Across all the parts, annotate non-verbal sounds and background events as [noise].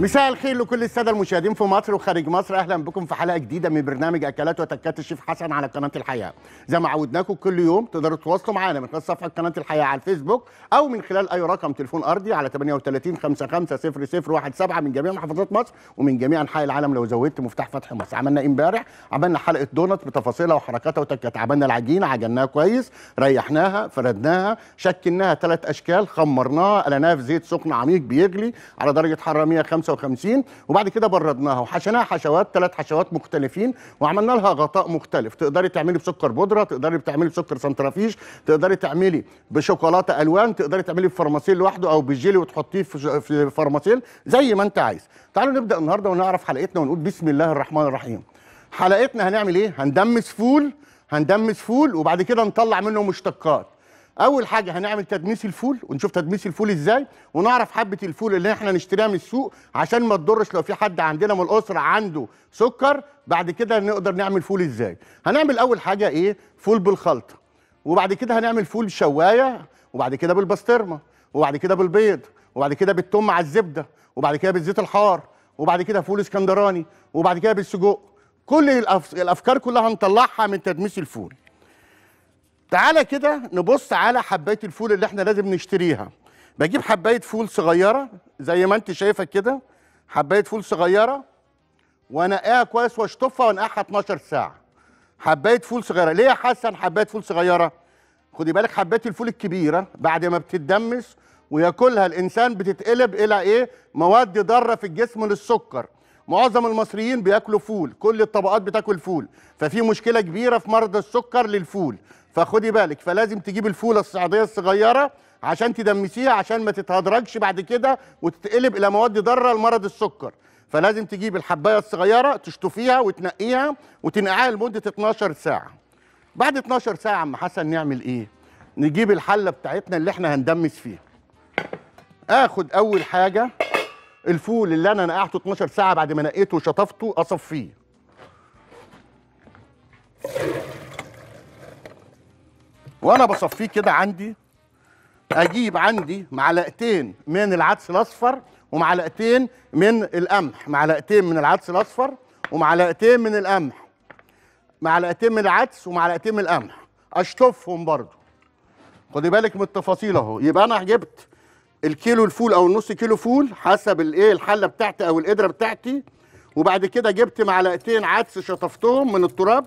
مساء الخير لكل السادة المشاهدين في مصر وخارج مصر أهلا بكم في حلقة جديدة من برنامج أكلات وتكات الشيف حسن على قناة الحياة زي ما عودناكم كل يوم تقدروا تتواصلوا معانا من خلال صفحة قناة الحياة على الفيسبوك أو من خلال أي رقم تليفون أرضي على 38 55 0017 من جميع محافظات مصر ومن جميع أنحاء العالم لو زودت مفتاح فتح مصر عملنا إيه امبارح عملنا حلقة دونت بتفاصيلها وحركاتها وتكات عملنا العجينة عجناها كويس ريحناها فردناها شكلناها ثلاث أشكال خمرناها قلناها في زيت سخن عميق بيغلي على درجة حرارة 105 55 وبعد كده بردناها وحشيناها حشوات ثلاث حشوات مختلفين وعملنا لها غطاء مختلف تقدري تعملي بسكر بودره تقدري تعملي بسكر سنترافيش تقدري تعملي بشوكولاته الوان تقدري تعملي بفرماسيل لوحده او بالجيلي وتحطيه في فرماسيل زي ما انت عايز تعالوا نبدا النهارده ونعرف حلقتنا ونقول بسم الله الرحمن الرحيم حلقتنا هنعمل ايه هندمس فول هندمس فول وبعد كده نطلع منه مشتقات اول حاجه هنعمل تدميس الفول ونشوف تدميس الفول ازاي ونعرف حبه الفول اللي احنا نشتريها من السوق عشان ما تضرش لو في حد عندنا من الاسره عنده سكر بعد كده نقدر نعمل فول ازاي هنعمل اول حاجه ايه فول بالخلطه وبعد كده هنعمل فول شوايه وبعد كده بالبسطرمه وبعد كده بالبيض وبعد كده بالثوم مع الزبده وبعد كده بالزيت الحار وبعد كده فول اسكندراني وبعد كده بالسجق كل الأف... الافكار كلها هنطلعها من تدميس الفول تعالى كده نبص على حبايه الفول اللي احنا لازم نشتريها بجيب حبايه فول صغيره زي ما انت شايفه كده حبايه فول صغيره وانقيها كويس واشطفها وانقعها 12 ساعه حبايه فول صغيره ليه يا حسن حبايه فول صغيره خدي بالك حبايه الفول الكبيره بعد ما بتتدمس وياكلها الانسان بتتقلب الى ايه مواد ضاره في الجسم للسكر معظم المصريين بياكلوا فول كل الطبقات بتاكل فول ففي مشكله كبيره في مرض السكر للفول فخدي بالك فلازم تجيب الفوله الصعيديه الصغيره عشان تدمسيها عشان ما تتهدرجش بعد كده وتتقلب الى مواد ضاره لمرض السكر فلازم تجيب الحبايه الصغيره تشطفيها وتنقيها وتنقعها لمده 12 ساعه بعد 12 ساعه يا عم حسن نعمل ايه نجيب الحله بتاعتنا اللي احنا هندمس فيها اخد اول حاجه الفول اللي انا نقعته 12 ساعه بعد ما نقيته وشطفته اصفيه وانا بصفيه كده عندي اجيب عندي معلقتين من العدس الاصفر ومعلقتين من القمح معلقتين من العدس الاصفر ومعلقتين من القمح معلقتين من العدس ومعلقتين من القمح اشطفهم برضو خدي بالك من التفاصيل اهو يبقى انا جبت الكيلو الفول او النص كيلو فول حسب الايه الحله بتاعتي او القدره بتاعتي وبعد كده جبت معلقتين عدس شطفتهم من التراب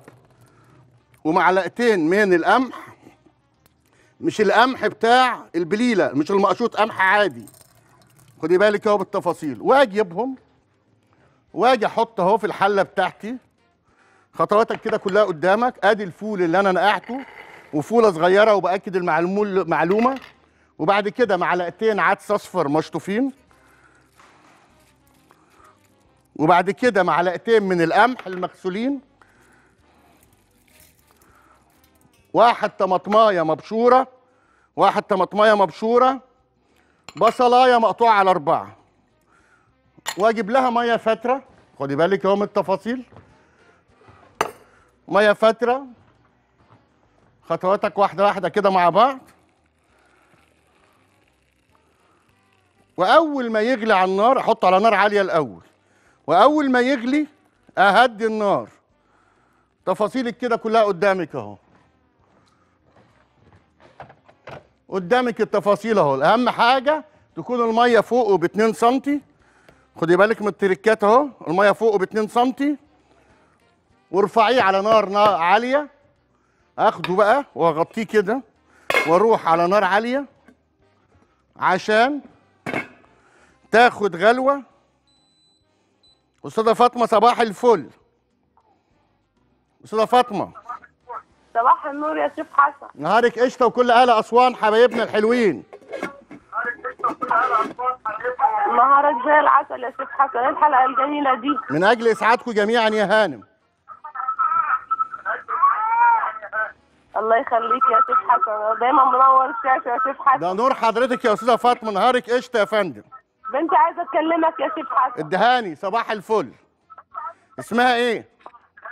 ومعلقتين من القمح مش القمح بتاع البليله مش المقشوط قمح عادي خدي بالك اهو بالتفاصيل واجيبهم واجي احط اهو في الحله بتاعتي خطواتك كده كلها قدامك ادي الفول اللي انا نقعته وفوله صغيره وباكد المعلومه وبعد كده معلقتين عدس اصفر مشطوفين وبعد كده معلقتين من القمح المغسولين واحد طماطمايه مبشوره واحد طماطمايه مبشوره بصلايه مقطوعه على اربعه واجيب لها ميه فاتره خدي بالك اهو من التفاصيل ميه فاتره خطواتك واحده واحده كده مع بعض واول ما يغلي على النار احطه على نار عاليه الاول واول ما يغلي اهدي النار تفاصيلك كده كلها قدامك اهو قدامك التفاصيل اهو اهم حاجه تكون الميه فوقه ب 2 سم خدي بالك من التريكات اهو الميه فوقه ب 2 سم وارفعيه على نار, نار عاليه اخده بقى واغطيه كده واروح على نار عاليه عشان تاخد غلوه استاذه فاطمه صباح الفل استاذه فاطمه صباح النور يا شيخ حسن نهارك قشطه وكل اهل اسوان حبايبنا الحلوين نهارك قشطه وكل اهل اسوان حبايبنا نهارك زي العسل يا شيخ حسن ايه الحلقه الجميله دي من اجل اسعادكم جميعا يا هانم الله يخليك يا شيخ حسن دايما منور الشاشه يا شيخ حسن ده نور حضرتك يا استاذه فاطمه نهارك قشطه يا فندم بنتي عايزه أتكلمك يا شيخ حسن الدهاني صباح الفل اسمها ايه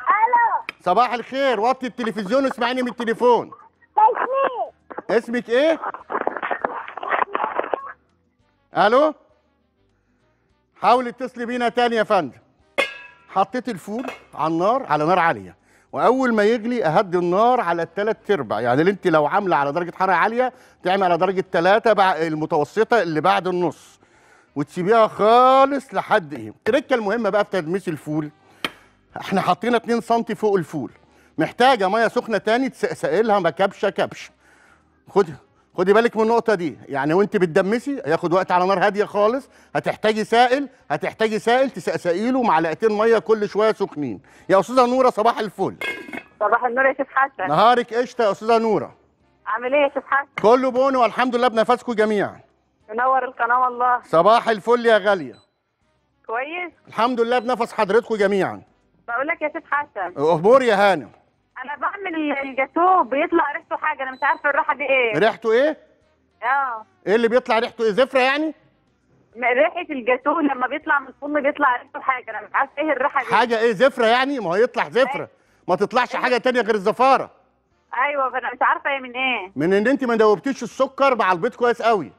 الو صباح الخير وطي التلفزيون واسمعيني من التليفون اسمي اسمك ايه الو حاولي اتصلي بينا تاني يا فندم حطيت الفول على النار على نار عاليه واول ما يغلي اهدي النار على الثلاث ارباع يعني اللي انت لو عامله على درجه حراره عاليه تعمل على درجه ثلاثه المتوسطه اللي بعد النص وتسيبيها خالص لحد ايه التركه المهمه بقى في تدميس الفول احنا حاطين 2 سم فوق الفول محتاجه ميه سخنه تاني تسقلها ما كبشه كبشه خدي خدي بالك من النقطه دي يعني وانت بتدمسي هياخد وقت على نار هاديه خالص هتحتاجي سائل هتحتاجي سائل تسقسقي معلقتين ميه كل شويه سخنين يا استاذه نوره صباح الفل صباح النور يا شيخ حسن نهارك قشطه يا استاذه نوره عامل ايه يا شيخ حسن كله بونو والحمد لله بنفسكم جميعا منور القناه والله صباح الفل يا غاليه كويس الحمد لله بنفس حضرتكم جميعا بقول لك يا سيد حسن اخبار يا هانم انا بعمل الجاتوه بيطلع ريحته حاجه انا مش عارفه الريحه دي ايه ريحته ايه اه ايه اللي بيطلع ريحته ايه زفره يعني ريحه الجاتوه لما بيطلع من الفرن بيطلع ريحته حاجه انا مش عارفه ايه الريحه دي حاجه ايه زفره يعني ما هو يطلع زفره ما تطلعش حاجه تانية غير الزفاره ايوه فانا مش عارفه هي من ايه من ان انت ما دوبتيش السكر مع البيض كويس قوي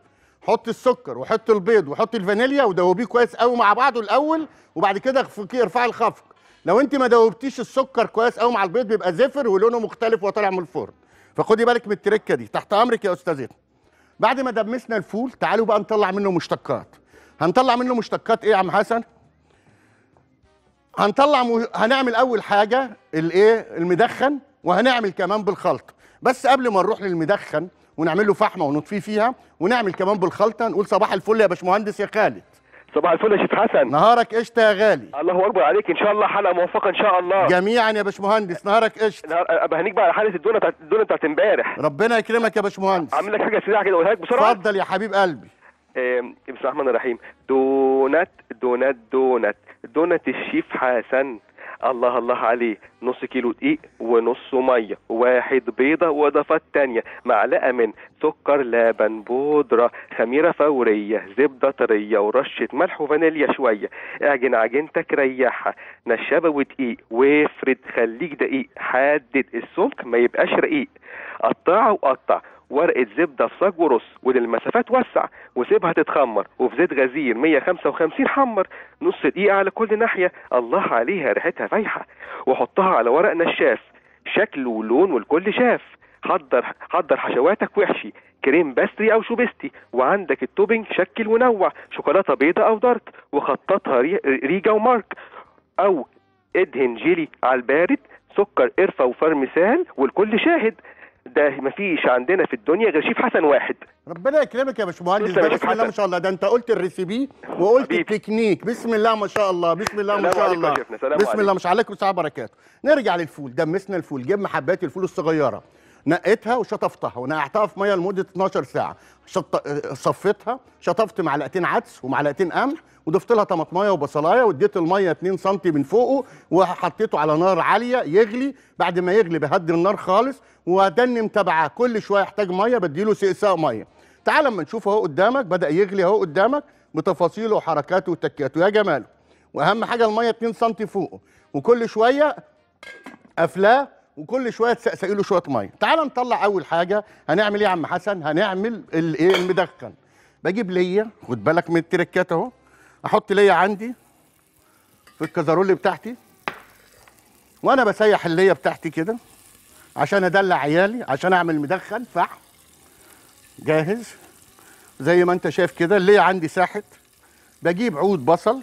حطي السكر وحطي البيض وحطي الفانيليا ودوبيه كويس قوي مع بعضه الاول وبعد كده ارفعي الخفق لو انت ما دوبتيش السكر كويس قوي مع البيض بيبقى زفر ولونه مختلف وطالع من الفرن فخدي بالك من التركه دي تحت امرك يا استاذتنا بعد ما دمسنا الفول تعالوا بقى نطلع منه مشتقات هنطلع منه مشتقات ايه يا عم حسن هنطلع م... هنعمل اول حاجه الايه المدخن وهنعمل كمان بالخلط بس قبل ما نروح للمدخن ونعمل له فحمه ونطفيه فيها ونعمل كمان بالخلطه نقول صباح الفل يا باشمهندس يا خالد صباح الفل يا شيخ حسن نهارك قشطه يا غالي الله اكبر عليك ان شاء الله حلقه موفقه ان شاء الله جميعا يا باشمهندس نهارك قشطه نهار... بهنيك بقى على حاله الدونه بتاعت الدونه بتاعت امبارح ربنا يكرمك يا باشمهندس عامل لك حاجه سريعه كده وهيك بسرعه اتفضل يا حبيب قلبي بسم الله الرحمن الرحيم دونات دونات دونات دونات الشيف حسن الله الله عليه نص كيلو دقيق ونص ميه واحد بيضه واضافات تانية معلقه من سكر لبن بودره خميره فوريه زبده طريه ورشه ملح وفانيليا شويه اعجن عجينتك ريحها نشابه ودقيق وافرد خليك دقيق حدد السمك ما يبقاش رقيق قطعه وقطع ورقه زبده في صاج ورص وللمسافات وسع وسيبها تتخمر وفي زيت غزير 155 حمر نص دقيقه على كل ناحيه الله عليها ريحتها فايحه وحطها على ورق نشاف شكل ولون والكل شاف حضر حضر حشواتك وحشي كريم باستري او شوبستي وعندك التوبنج شكل ونوع شوكولاته بيضه او دارك وخططها ريجا ومارك او ادهن جيلي على البارد سكر قرفه وفرمسان والكل شاهد ده ما فيش عندنا في الدنيا غير شيف حسن واحد ربنا يكرمك يا باشمهندس بسم الله ما شاء الله ده انت قلت الريسيبي وقلت حبيبي. التكنيك بسم الله ما شاء الله بسم الله ما شاء الله بسم الله ما شاء الله عليكم السلام وبركاته نرجع للفول دمسنا الفول جبنا حبات الفول الصغيره نقيتها وشطفتها ونقعتها في ميه لمده 12 ساعه شط... صفيتها شطفت معلقتين عدس ومعلقتين قمح وضفت لها طماطمايه وبصلايه واديت الميه 2 سم من فوقه وحطيته على نار عاليه يغلي بعد ما يغلي بهدي النار خالص وادني متابعه كل شويه يحتاج ميه بديله سقساء ميه تعال اما نشوف اهو قدامك بدا يغلي اهو قدامك بتفاصيله وحركاته وتكياته يا جماله واهم حاجه الميه 2 سم فوقه وكل شويه قافلاه وكل شويه تسقسقي له شويه ميه تعال نطلع اول حاجه هنعمل ايه يا عم حسن هنعمل الايه المدخن بجيب ليا خد بالك من التركات اهو احط ليا عندي في الكازارول بتاعتي وانا بسيح الليا بتاعتي كده عشان ادلع عيالي عشان اعمل مدخن فحم جاهز زي ما انت شايف كده الليا عندي ساحت بجيب عود بصل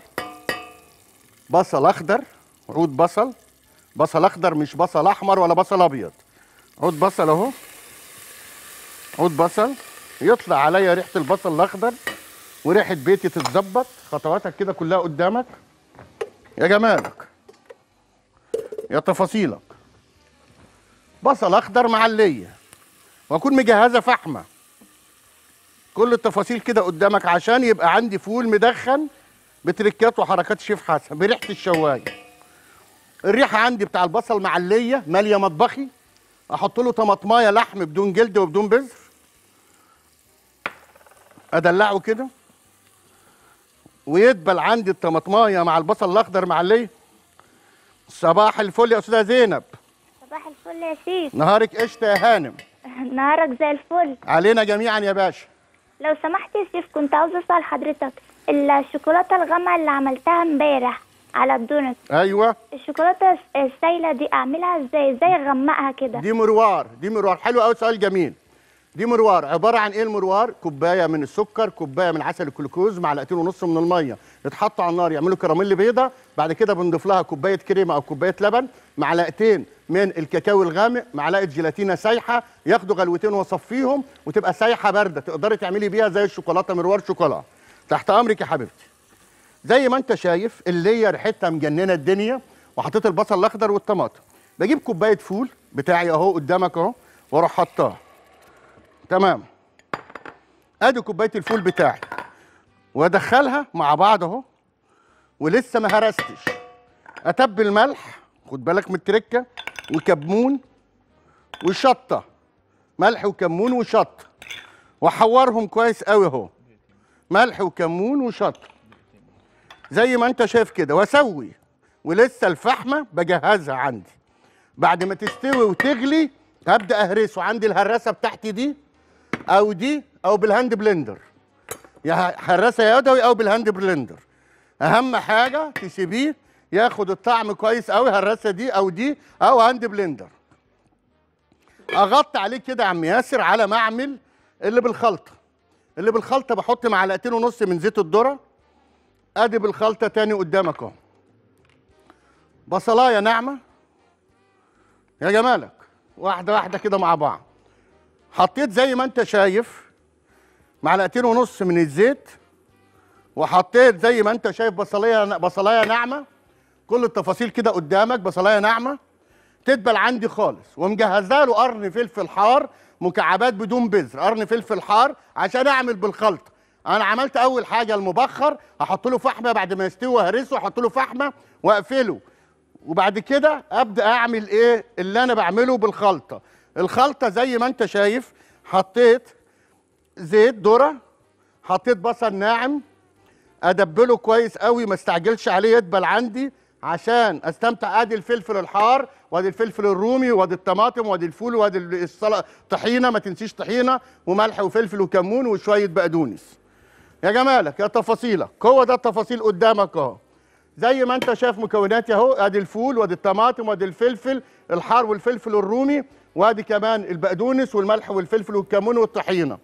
بصل اخضر عود بصل بصل اخضر مش بصل احمر ولا بصل ابيض عود بصل اهو عود بصل يطلع عليا ريحه البصل الاخضر وريحه بيتي تتظبط خطواتك كده كلها قدامك يا جمالك يا تفاصيلك بصل اخضر معليه واكون مجهزه فحمه كل التفاصيل كده قدامك عشان يبقى عندي فول مدخن بتركات وحركات شيف حسن بريحه الشوايه الريحه عندي بتاع البصل معليه ماليه مطبخي احط له طماطمايه لحم بدون جلد وبدون بذر ادلعه كده ويدبل عندي الطماطمايه مع البصل الاخضر معليه صباح الفل يا استاذه زينب صباح الفل يا سيف نهارك قشطه يا هانم [laughs] نهارك زي الفل علينا جميعا يا باشا لو سمحت يا سيف كنت عاوز اسال حضرتك الشوكولاته الغامقه اللي عملتها امبارح على الدونت ايوه الشوكولاته السايله دي اعملها ازاي ازاي اغمقها كده دي مروار دي مروار حلو قوي سؤال جميل دي مروار عباره عن ايه المروار كوبايه من السكر كوبايه من عسل الكلوكوز معلقتين ونص من الميه يتحطوا على النار يعملوا كراميل بيضه بعد كده بنضيف لها كوبايه كريمه او كوبايه لبن معلقتين من الكاكاو الغامق معلقه جيلاتينه سايحه ياخدوا غلوتين واصفيهم وتبقى سايحه بارده تقدري تعملي بيها زي الشوكولاته مروار شوكولا تحت امرك يا حبيبتي زي ما انت شايف اللي ريحتها مجننه الدنيا وحطيت البصل الاخضر والطماطم بجيب كوبايه فول بتاعي اهو قدامك اهو واروح حطاه تمام ادي كوبايه الفول بتاعي وادخلها مع بعض اهو ولسه ما هرستش اتبل ملح خد بالك من التركه وكمون وشطه ملح وكمون وشطه واحورهم كويس قوي اهو ملح وكمون وشطه زي ما انت شايف كده واسوي ولسه الفحمه بجهزها عندي بعد ما تستوي وتغلي هبدا اهرسه عندي الهرسه بتاعتي دي او دي او بالهاند بلندر يا هرسه يدوي او بالهاند بلندر اهم حاجه تسيبيه ياخد الطعم كويس قوي هرسه دي او دي او هاند بلندر اغطي عليه كده يا عم ياسر على ما اعمل اللي بالخلطه اللي بالخلطه بحط معلقتين ونص من زيت الذره ادي بالخلطه تاني قدامك اهو بصلايه ناعمه يا جمالك واحده واحده كده مع بعض حطيت زي ما انت شايف معلقتين ونص من الزيت وحطيت زي ما انت شايف بصلايه بصلايه ناعمه كل التفاصيل كده قدامك بصلايه ناعمه تدبل عندي خالص ومجهزها له قرن فلفل حار مكعبات بدون بذر قرن فلفل حار عشان اعمل بالخلطه انا عملت اول حاجه المبخر هحط له فحمه بعد ما يستوي وهرسه احط له فحمه واقفله وبعد كده ابدا اعمل ايه اللي انا بعمله بالخلطه الخلطه زي ما انت شايف حطيت زيت ذره حطيت بصل ناعم ادبله كويس قوي ما استعجلش عليه يدبل عندي عشان استمتع ادي الفلفل الحار وادي الفلفل الرومي وادي الطماطم وادي الفول وادي الطحينه ما تنسيش طحينه وملح وفلفل وكمون وشويه بقدونس يا جمالك يا تفاصيلك هو ده التفاصيل قدامك اهو زي ما انت شايف مكوناتي اهو ادي الفول وادي الطماطم وادي الفلفل الحار والفلفل الرومي وادي كمان البقدونس والملح والفلفل والكمون والطحينه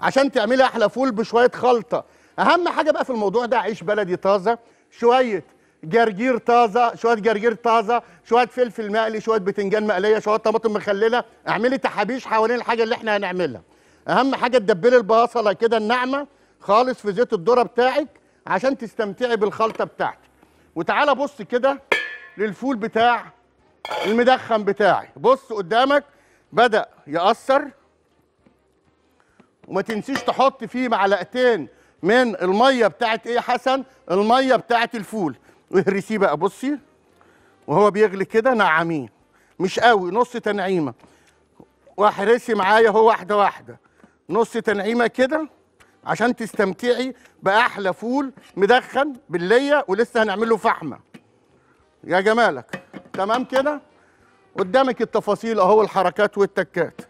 عشان تعملي احلى فول بشويه خلطه اهم حاجه بقى في الموضوع ده عيش بلدي طازه شويه جرجير طازه شويه جرجير طازه شويه فلفل مقلي شويه بتنجان مقليه شويه طماطم مخلله اعملي تحابيش حوالين الحاجه اللي احنا هنعملها اهم حاجه تدبلي البصله كده الناعمه خالص في زيت الذره بتاعك عشان تستمتعي بالخلطه بتاعتك وتعالى بص كده للفول بتاع المدخن بتاعي بص قدامك بدا ياثر وما تنسيش تحط فيه معلقتين من الميه بتاعت ايه يا حسن الميه بتاعت الفول واهرسيه بقى بصي وهو بيغلي كده نعميه مش قوي نص تنعيمه واحرسي معايا هو واحده واحده نص تنعيمه كده عشان تستمتعي باحلى فول مدخن بالليه ولسه هنعمل له فحمه يا جمالك تمام كده قدامك التفاصيل اهو الحركات والتكات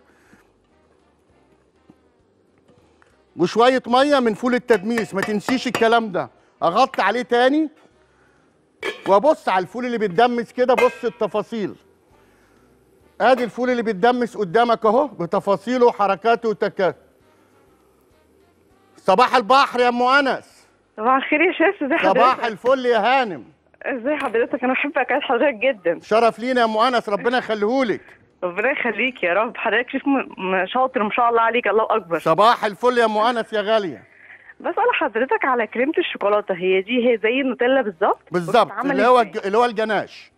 وشويه ميه من فول التدميس ما تنسيش الكلام ده اغطي عليه تاني وابص على الفول اللي بيتدمس كده بص التفاصيل ادي الفول اللي بيتدمس قدامك اهو بتفاصيله وحركاته وتكاته صباح البحر يا ام انس صباح الخير يا شيخ ازي حضرتك صباح الفل يا هانم ازي حضرتك انا بحب اكلت حضرتك جدا شرف لينا يا ام انس ربنا يخليهولك ربنا يخليك يا رب حضرتك شوف شاطر ما شاء الله عليك الله اكبر صباح الفل يا ام انس يا غاليه بسأل حضرتك على كريمه الشوكولاته هي دي هي زي النوتيلا بالظبط بالظبط اللي هو اللي هو الجناش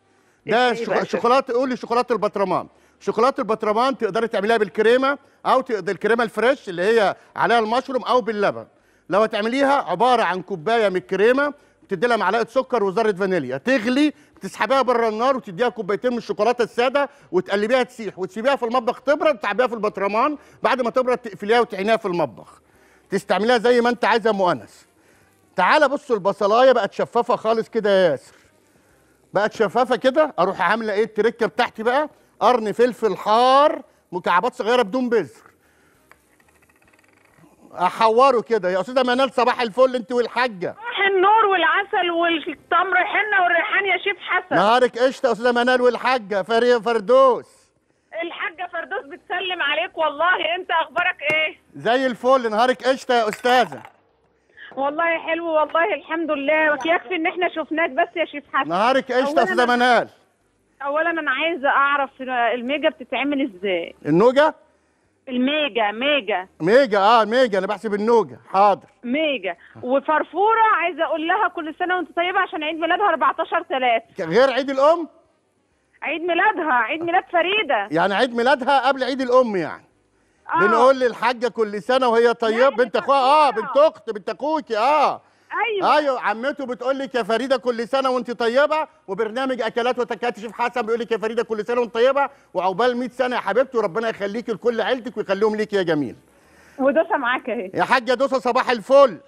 ده شوكولاته قولي شوكولاته البطرمان شوكولاته البطرمان تقدري تعمليها بالكريمه او الكريمه الفريش اللي هي عليها المشروم او باللبن لو هتعمليها عباره عن كوبايه من الكريمه بتدي لها معلقه سكر وذره فانيليا تغلي بتسحبيها بره النار وتديها كوبايتين من الشوكولاته الساده وتقلبيها تسيح وتسيبيها في المطبخ تبرد تعبيها في البطرمان بعد ما تبرد تقفليها وتعينيها في المطبخ تستعمليها زي ما انت عايزه يا مؤنس تعالى بصوا البصلايه بقت شفافه خالص كده يا ياسر بقت شفافه كده اروح عامله ايه التركه بتاعتي بقى قرن فلفل حار مكعبات صغيره بدون بذر احوره كده يا استاذه منال صباح الفل انت والحاجه صباح النور والعسل والتمر حنه والريحان يا شيف حسن نهارك قشطه يا استاذه منال والحاجه فريق فردوس الحاجه فردوس بتسلم عليك والله انت اخبارك ايه زي الفل نهارك قشطه يا استاذه والله حلو والله الحمد لله يكفي ان احنا شفناك بس يا شيف حسن نهارك قشطه يا استاذه منال اولا انا عايزه اعرف الميجا بتتعمل ازاي النوجه الميجا ميجا ميجا اه ميجا انا بحسب النوجه حاضر ميجا وفرفوره عايزه اقول لها كل سنه وانت طيبه عشان عيد ميلادها 14 3 غير عيد الام عيد ميلادها عيد ميلاد فريده يعني عيد ميلادها قبل عيد الام يعني آه. بنقول للحاجه كل سنه وهي طيبه بنت اخوها اه بنت اخت بنت اخوكي اه ايوه ايوه عمته بتقول لك يا فريده كل سنه وانت طيبه وبرنامج اكلات وتكاتشف حسن بيقول لك يا فريده كل سنه وانت طيبه وعقبال 100 سنه يا حبيبتي وربنا يخليكي لكل عيلتك ويخليهم ليكي يا جميل ودوسه معاك اهي يا حاجه دوسه صباح الفل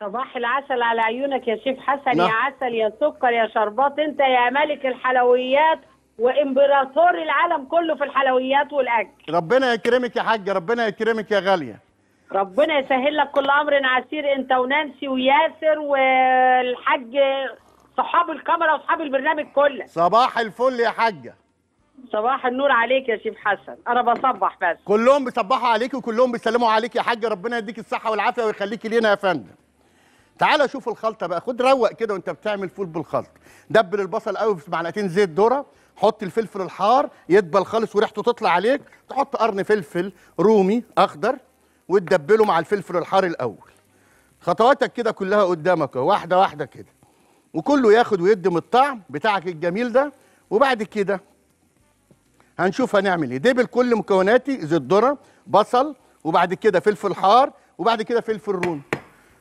صباح العسل على عيونك يا شيف حسن لا. يا نعم. عسل يا سكر يا شربات انت يا ملك الحلويات وامبراطور العالم كله في الحلويات والاكل ربنا يكرمك يا حاجه ربنا يكرمك يا غاليه ربنا يسهل لك كل امر عسير انت ونانسي وياسر والحاج صحاب الكاميرا واصحاب البرنامج كله صباح الفل يا حاجه صباح النور عليك يا شيف حسن انا بصبح بس كلهم بيصبحوا عليك وكلهم بيسلموا عليك يا حاجه ربنا يديك الصحه والعافيه ويخليك لينا يا فندم تعالى شوف الخلطه بقى خد روق كده وانت بتعمل فول بالخلط دبل البصل قوي في معلقتين زيت ذره حط الفلفل الحار يدبل خالص وريحته تطلع عليك تحط قرن فلفل رومي اخضر وتدبله مع الفلفل الحار الاول خطواتك كده كلها قدامك واحده واحده كده وكله ياخد ويدي من الطعم بتاعك الجميل ده وبعد كده هنشوف هنعمل ايه دبل كل مكوناتي زي الذره بصل وبعد كده فلفل حار وبعد كده فلفل رون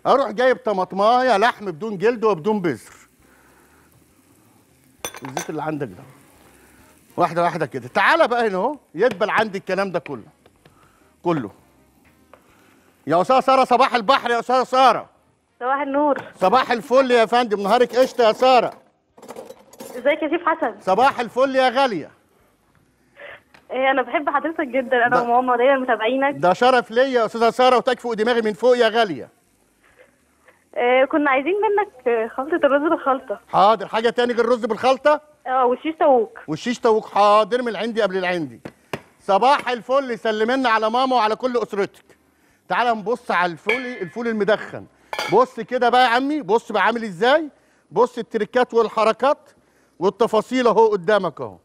اروح جايب طماطمايه لحم بدون جلد وبدون بذر الزيت اللي عندك ده واحده واحده كده تعالى بقى هنا اهو يدبل عندي الكلام ده كله كله يا أستاذة سارة صباح البحر يا أستاذة سارة صباح النور صباح الفل يا فندم نهارك قشطة يا سارة ازيك يا سيف حسن صباح الفل يا غالية ايه انا بحب حضرتك جدا انا وماما دايما متابعينك ده شرف ليا يا استاذه ساره وتكفؤ دماغي من فوق يا غاليه إيه كنا عايزين منك خلطه الرز بالخلطه حاضر حاجه تاني غير الرز بالخلطه اه والشيش طاووق والشيش طاووق حاضر من العندي قبل العندي صباح الفل سلمنا على ماما وعلى كل اسرتك تعال نبص على الفول الفول المدخن بص كده بقى يا عمي بص بقى عامل ازاي بص التركات والحركات والتفاصيل اهو قدامك اهو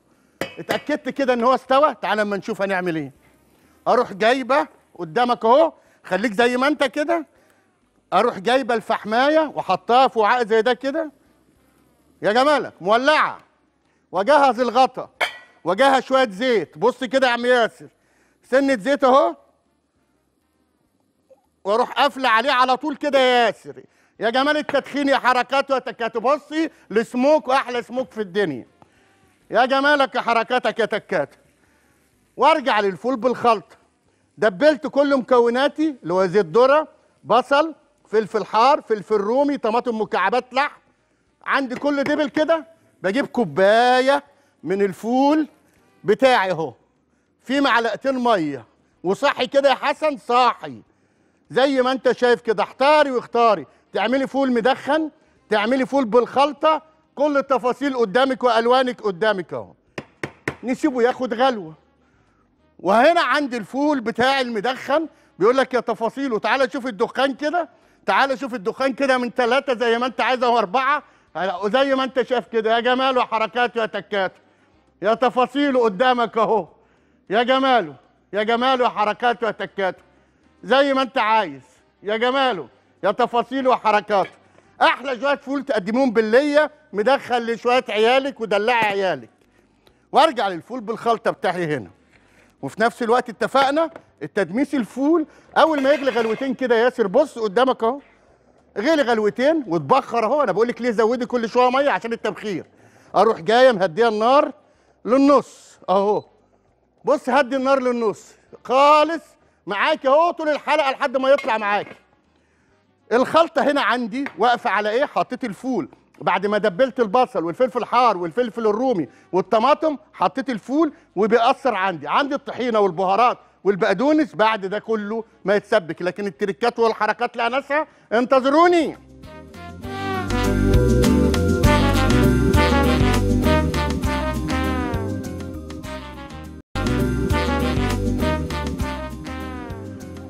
اتاكدت كده ان هو استوى تعال اما نشوف هنعمل ايه اروح جايبه قدامك اهو خليك زي ما انت كده اروح جايبه الفحمايه وحطها في وعاء زي ده كده يا جمالك مولعه واجهز الغطا واجهز شويه زيت بص كده يا عم ياسر سنه زيت اهو واروح قافله عليه على طول كده يا ياسر يا جمال التدخين يا حركات وتكات بصي لسموك واحلى سموك في الدنيا يا جمالك يا حركاتك يا تكات وارجع للفول بالخلطه دبلت كل مكوناتي اللي هو زيت ذره بصل فلفل حار فلفل رومي طماطم مكعبات لحم عندي كل دبل كده بجيب كوبايه من الفول بتاعي اهو في معلقتين ميه وصحي كده يا حسن صاحي زي ما انت شايف كده احتاري واختاري تعملي فول مدخن تعملي فول بالخلطه كل التفاصيل قدامك والوانك قدامك اهو نسيبه ياخد غلوه وهنا عند الفول بتاع المدخن بيقول لك يا تفاصيله تعالى شوف الدخان كده تعالى شوف الدخان كده من ثلاثه زي ما انت عايزه واربعه زي ما انت شايف كده يا جمال وحركاته يا تكاته يا تفاصيله قدامك اهو يا جماله يا جماله وحركاته وتكاته زي ما انت عايز يا جماله يا تفاصيله وحركاته احلى شويه فول تقدمون بالليه مدخل لشويه عيالك ودلع عيالك وارجع للفول بالخلطه بتاعي هنا وفي نفس الوقت اتفقنا التدميس الفول اول ما يغلي غلوتين كده ياسر بص قدامك اهو غلي غلوتين واتبخر اهو انا بقول لك ليه زودي كل شويه ميه عشان التبخير اروح جايه مهديه النار للنص اهو بص هدي النار للنص خالص معاك اهو طول الحلقه لحد ما يطلع معاك الخلطه هنا عندي واقفه على ايه حطيت الفول بعد ما دبلت البصل والفلفل الحار والفلفل الرومي والطماطم حطيت الفول وبيأثر عندي عندي الطحينه والبهارات والبقدونس بعد ده كله ما يتسبك لكن التركات والحركات لا ناسها انتظروني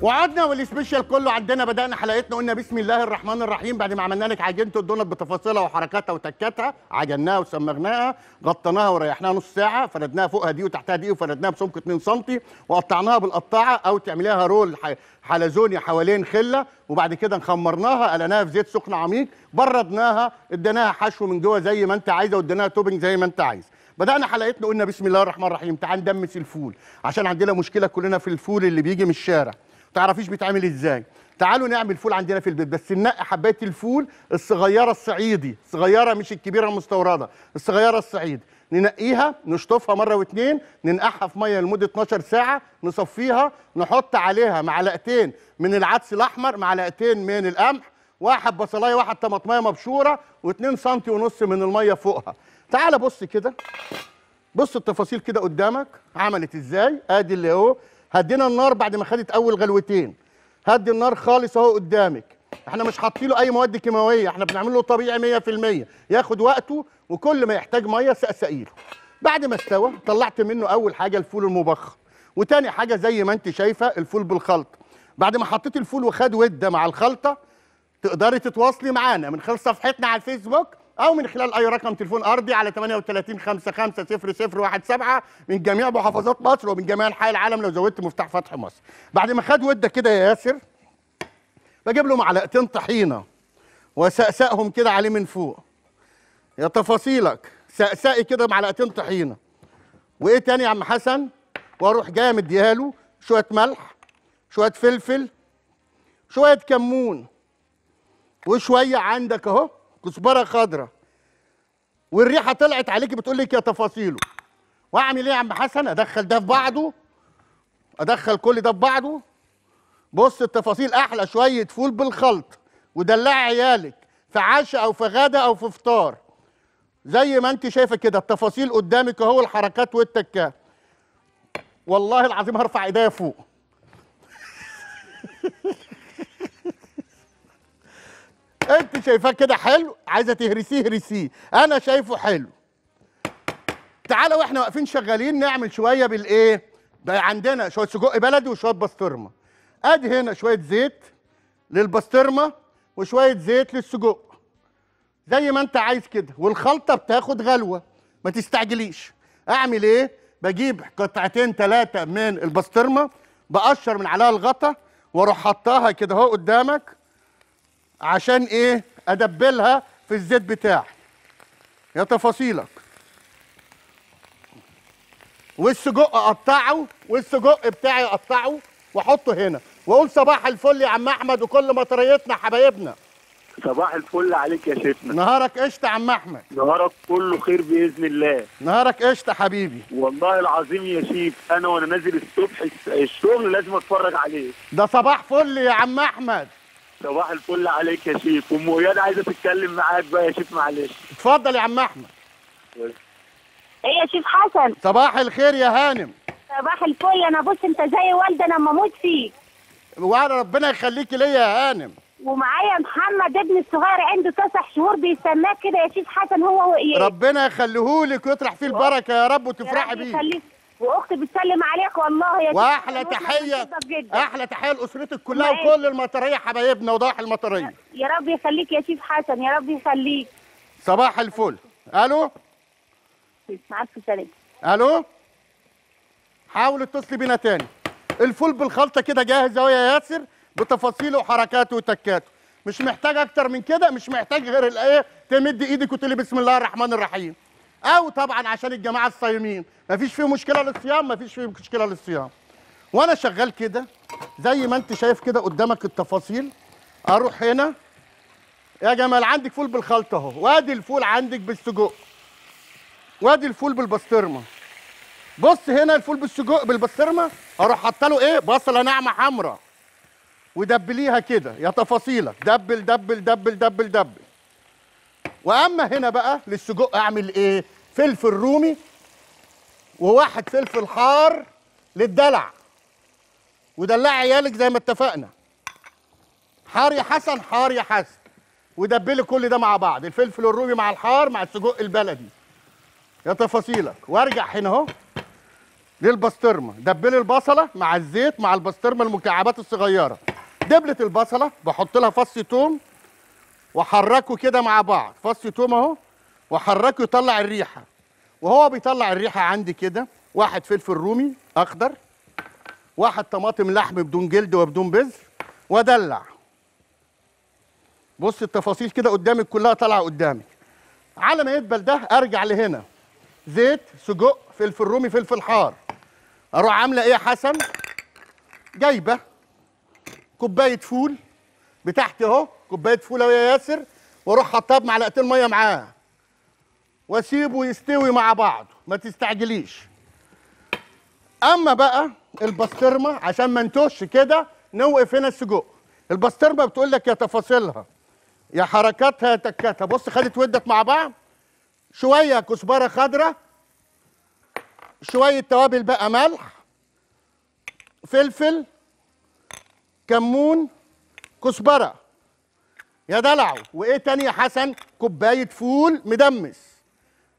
وقعدنا والسبيشال كله عندنا بدانا حلقتنا قلنا بسم الله الرحمن الرحيم بعد ما عملنا لك عجينه الدونت بتفاصيلها وحركاتها وتكاتها عجناها وسمغناها غطيناها وريحناها نص ساعه فردناها فوقها دي وتحتها دي وفردناها بسمك 2 سم وقطعناها بالقطاعه او تعمليها رول حلزوني حوالين خله وبعد كده نخمرناها قلناها في زيت سخن عميق بردناها اديناها حشو من جوه زي ما انت عايزه واديناها توبنج زي ما انت عايز بدأنا حلقتنا قلنا بسم الله الرحمن الرحيم تعال ندمس الفول عشان عندنا مشكلة كلنا في الفول اللي بيجي من الشارع تعرفيش بيتعمل ازاي تعالوا نعمل فول عندنا في البيت بس ننقي حبايه الفول الصغيره الصعيدي صغيره مش الكبيره المستورده الصغيره الصعيدي ننقيها نشطفها مره واتنين ننقعها في ميه لمده 12 ساعه نصفيها نحط عليها معلقتين من العدس الاحمر معلقتين من القمح واحد بصلايه واحد طماطمية مبشوره واتنين سنتي سم ونص من الميه فوقها تعال بص كده بص التفاصيل كده قدامك عملت ازاي ادي اللي هو هدينا النار بعد ما خدت اول غلوتين هدي النار خالص اهو قدامك احنا مش حاطين له اي مواد كيماويه احنا بنعمل له طبيعي 100% ياخد وقته وكل ما يحتاج ميه سقسقيله بعد ما استوى طلعت منه اول حاجه الفول المبخر وتاني حاجه زي ما انت شايفه الفول بالخلطه بعد ما حطيت الفول وخد وده مع الخلطه تقدري تتواصلي معانا من خلال صفحتنا على الفيسبوك او من خلال اي رقم تليفون ارضي على 38 55 من جميع محافظات مصر ومن جميع انحاء العالم لو زودت مفتاح فتح مصر بعد ما خد وده كده يا ياسر بجيب له معلقتين طحينه وسقسقهم كده عليه من فوق يا تفاصيلك سقسقي كده معلقتين طحينه وايه تاني يا عم حسن واروح جاي مديها له شويه ملح شويه فلفل شويه كمون وشويه عندك اهو كزبره خضراء والريحه طلعت عليكي بتقول لك يا تفاصيله واعمل ايه يا عم حسن ادخل ده في بعضه ادخل كل ده في بعضه بص التفاصيل احلى شويه فول بالخلط ودلعي عيالك في عشاء او في غدا او في فطار زي ما انت شايفه كده التفاصيل قدامك اهو الحركات والتكات والله العظيم هرفع ايديا فوق [laughs] انت شايفاه كده حلو عايزه تهرسيه هرسيه انا شايفه حلو تعالى واحنا واقفين شغالين نعمل شويه بالايه بقى عندنا شويه سجق بلدي وشويه بسطرمه ادي هنا شويه زيت للبسطرمه وشويه زيت للسجق زي ما انت عايز كده والخلطه بتاخد غلوه ما تستعجليش اعمل ايه بجيب قطعتين ثلاثه من البسطرمه بقشر من عليها الغطا واروح حطاها كده اهو قدامك عشان ايه ادبلها في الزيت بتاعي يا تفاصيلك والسجق اقطعه والسجق بتاعي اقطعه واحطه هنا واقول صباح الفل يا عم احمد وكل مطريتنا حبايبنا صباح الفل عليك يا شيخنا نهارك قشطه يا عم احمد نهارك كله خير باذن الله نهارك قشطه حبيبي والله العظيم يا شيف انا وانا نازل الصبح الشغل لازم اتفرج عليه ده صباح فل يا عم احمد صباح الفل عليك يا شيف ام وياد عايزه تتكلم معاك بقى يا شيف معلش اتفضل يا عم احمد ايه يا شيف حسن صباح الخير يا هانم صباح الفل انا بص انت زي والدي انا اموت فيك وعلى ربنا يخليكي ليا يا هانم ومعايا محمد ابن الصغير عنده تسع شهور بيستناك كده يا شيف حسن هو, وايه ربنا يخليهولك ويطرح فيه البركه يا رب وتفرحي بيه واختي بتسلم عليك والله يا واحلى تحيه احلى تحيه لاسرتك كلها وكل المطريه حبايبنا وضاح المطريه يا رب يخليك يا شيف حسن يا رب يخليك صباح الفل الو معاك في الو حاول اتصلي بينا تاني الفول بالخلطه كده جاهز اهو يا ياسر بتفاصيله وحركاته وتكاته مش محتاج اكتر من كده مش محتاج غير الايه تمد ايدك وتقولي بسم الله الرحمن الرحيم او طبعا عشان الجماعه الصايمين مفيش فيه مشكله للصيام مفيش فيه مشكله للصيام وانا شغال كده زي ما انت شايف كده قدامك التفاصيل اروح هنا يا جمال عندك فول بالخلطه اهو وادي الفول عندك بالسجق وادي الفول بالبسطرمه بص هنا الفول بالسجق بالبسطرمه اروح حاطه له ايه بصله ناعمه حمراء ودبليها كده يا تفاصيلك دبل دبل دبل دبل دبل واما هنا بقى للسجق اعمل ايه فلفل رومي وواحد فلفل حار للدلع ودلع عيالك زي ما اتفقنا حار يا حسن حار يا حسن ودبلي كل ده مع بعض الفلفل الرومي مع الحار مع السجق البلدي يا تفاصيلك وارجع هنا اهو للبسطرمه دبلي البصله مع الزيت مع البسطرمه المكعبات الصغيره دبله البصله بحط لها فص ثوم واحركه كده مع بعض فص توم اهو واحركه يطلع الريحه وهو بيطلع الريحه عندي كده واحد فلفل رومي اخضر واحد طماطم لحم بدون جلد وبدون بذر وادلع بص التفاصيل كده قدامك كلها طالعه قدامك على ما يدبل ده ارجع لهنا زيت سجق فلفل رومي فلفل حار اروح عامله ايه يا حسن جايبه كوبايه فول بتاعتي اهو كوبايه فوله يا ياسر واروح حطها بمعلقتين ميه معاه واسيبه يستوي مع بعض ما تستعجليش اما بقى البسطرمه عشان ما نتوش كده نوقف هنا السجق البسطرمه بتقول لك يا تفاصيلها يا حركاتها يا تكاتها بص خدت ودت مع بعض شويه كزبره خضراء شويه توابل بقى ملح فلفل كمون كزبره يا دلع وايه تاني يا حسن كوبايه فول مدمس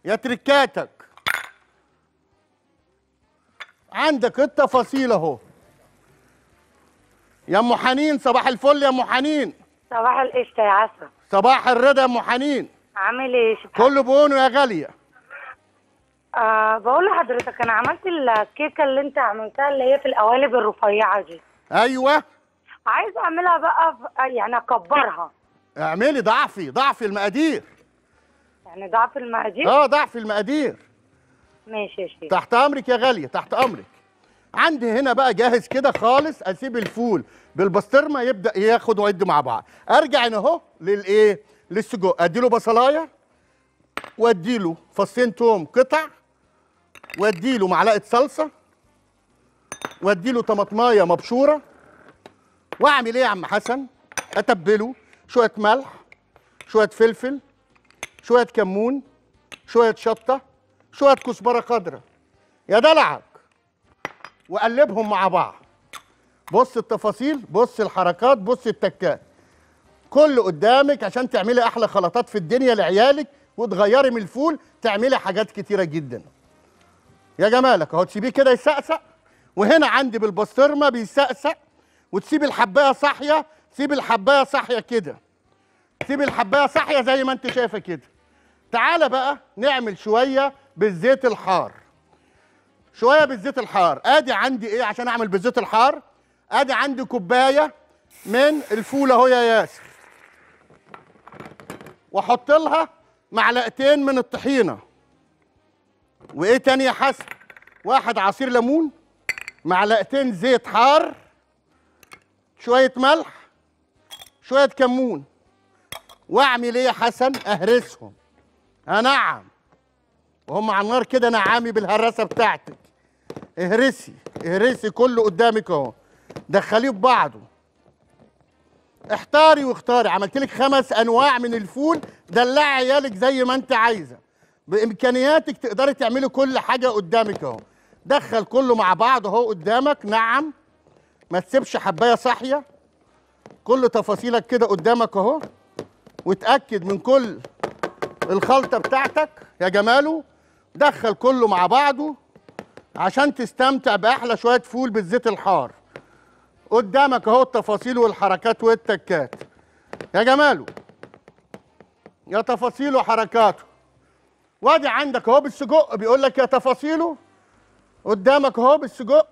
يا تركاتك عندك التفاصيل اهو يا ام حنين صباح الفل يا ام حنين صباح القشطه يا عسل صباح الرضا يا ام حنين عامل ايه كله بونو يا غاليه آه بقول لحضرتك انا عملت الكيكه اللي انت عملتها اللي هي في القوالب الرفيعه دي ايوه عايز اعملها بقى يعني اكبرها اعملي ضعفي ضعفي المقادير يعني ضعف المقادير اه ضعف المقادير ماشي يا شيخ تحت امرك يا غاليه تحت امرك عندي هنا بقى جاهز كده خالص اسيب الفول بالبسطرمه يبدا ياخد ويدي مع بعض ارجع هنا اهو للايه للسجق اديله بصلايه واديله فصين توم قطع واديله معلقه صلصه واديله طماطمايه مبشوره واعمل ايه يا عم حسن اتبله شويه ملح شويه فلفل شويه كمون شويه شطه شويه كزبره خضراء يا دلعك وقلبهم مع بعض بص التفاصيل بص الحركات بص التكات كل قدامك عشان تعملي احلى خلطات في الدنيا لعيالك وتغيري من الفول تعملي حاجات كتيره جدا يا جمالك اهو تسيبيه كده يسقسق وهنا عندي بالبسطرمه بيسقسق وتسيب الحبايه صاحيه سيب الحبايه صاحيه كده سيب الحبايه صاحيه زي ما انت شايفه كده تعالى بقى نعمل شويه بالزيت الحار شويه بالزيت الحار ادي عندي ايه عشان اعمل بالزيت الحار ادي عندي كوبايه من الفول اهو يا ياسر واحط لها معلقتين من الطحينه وايه تاني يا حسن واحد عصير ليمون معلقتين زيت حار شويه ملح شويه كمون واعمل ايه يا حسن اهرسهم انعم آه، وهم على النار كده نعامي بالهرسه بتاعتك اهرسي اهرسي كله قدامك اهو دخليه في بعضه احتاري واختاري عملت لك خمس انواع من الفول دلعي عيالك زي ما انت عايزه بامكانياتك تقدري تعملي كل حاجه قدامك اهو دخل كله مع بعض اهو قدامك نعم ما تسيبش حبايه صاحيه كل تفاصيلك كده قدامك اهو وتاكد من كل الخلطه بتاعتك يا جماله دخل كله مع بعضه عشان تستمتع باحلى شويه فول بالزيت الحار قدامك اهو التفاصيل والحركات والتكات يا جماله يا تفاصيله وحركاته وادي عندك اهو بالسجق بيقول لك يا تفاصيله قدامك اهو بالسجق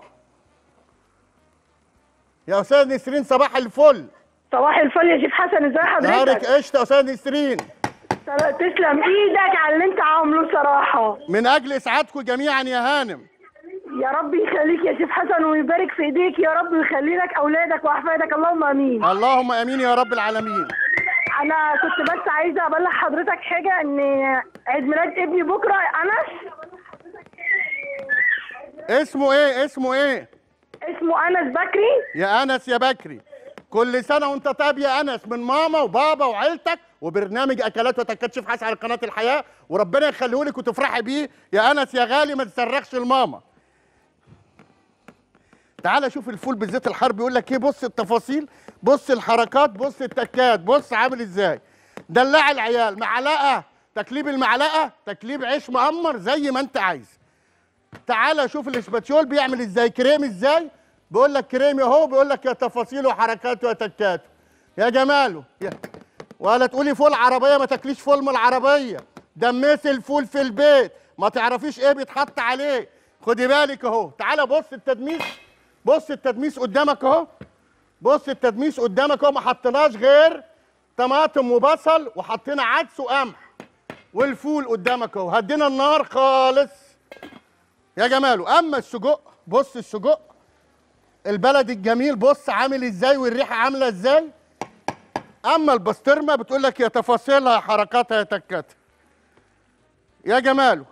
يا استاذ نسرين صباح الفل صباح الفل يا شيخ حسن ازي حضرتك نهارك قشطه يا استاذ نسرين تسلم ايدك على اللي انت عامله صراحه من اجل اسعادكم جميعا يا هانم يا رب يخليك يا شيخ حسن ويبارك في ايديك يا رب ويخلي لك اولادك واحفادك اللهم امين اللهم امين يا رب العالمين انا كنت بس عايزه ابلغ حضرتك حاجه ان عيد ميلاد ابني بكره انس اسمه ايه اسمه ايه اسمه انس بكري يا انس يا بكري كل سنه وانت طيب يا انس من ماما وبابا وعيلتك وبرنامج اكلات وتكات شيف حاس على قناه الحياه وربنا يخليه لك وتفرحي بيه يا انس يا غالي ما تصرخش لماما تعالى شوف الفول بالزيت الحار بيقول لك ايه بص التفاصيل بص الحركات بص التكات بص عامل ازاي دلع العيال معلقه تكليب المعلقه تكليب عيش مقمر زي ما انت عايز تعالى شوف الاسباتيول بيعمل ازاي كريم ازاي بيقول لك كريم اهو بيقول لك يا تفاصيله وحركاته يا تكاته يا جماله يا. ولا تقولي فول عربيه ما تاكليش فول من العربيه دميت الفول في البيت ما تعرفيش ايه بيتحط عليه خدي بالك اهو تعالى بص التدميس بص التدميس قدامك اهو بص التدميس قدامك اهو ما حطيناش غير طماطم وبصل وحطينا عدس وقمح والفول قدامك اهو هدينا النار خالص يا جماله اما السجق بص السجق البلد الجميل بص عامل ازاي والريحه عامله ازاي اما البسطرمه بتقول لك يا تفاصيلها يا حركاتها يا تكاتها يا جماله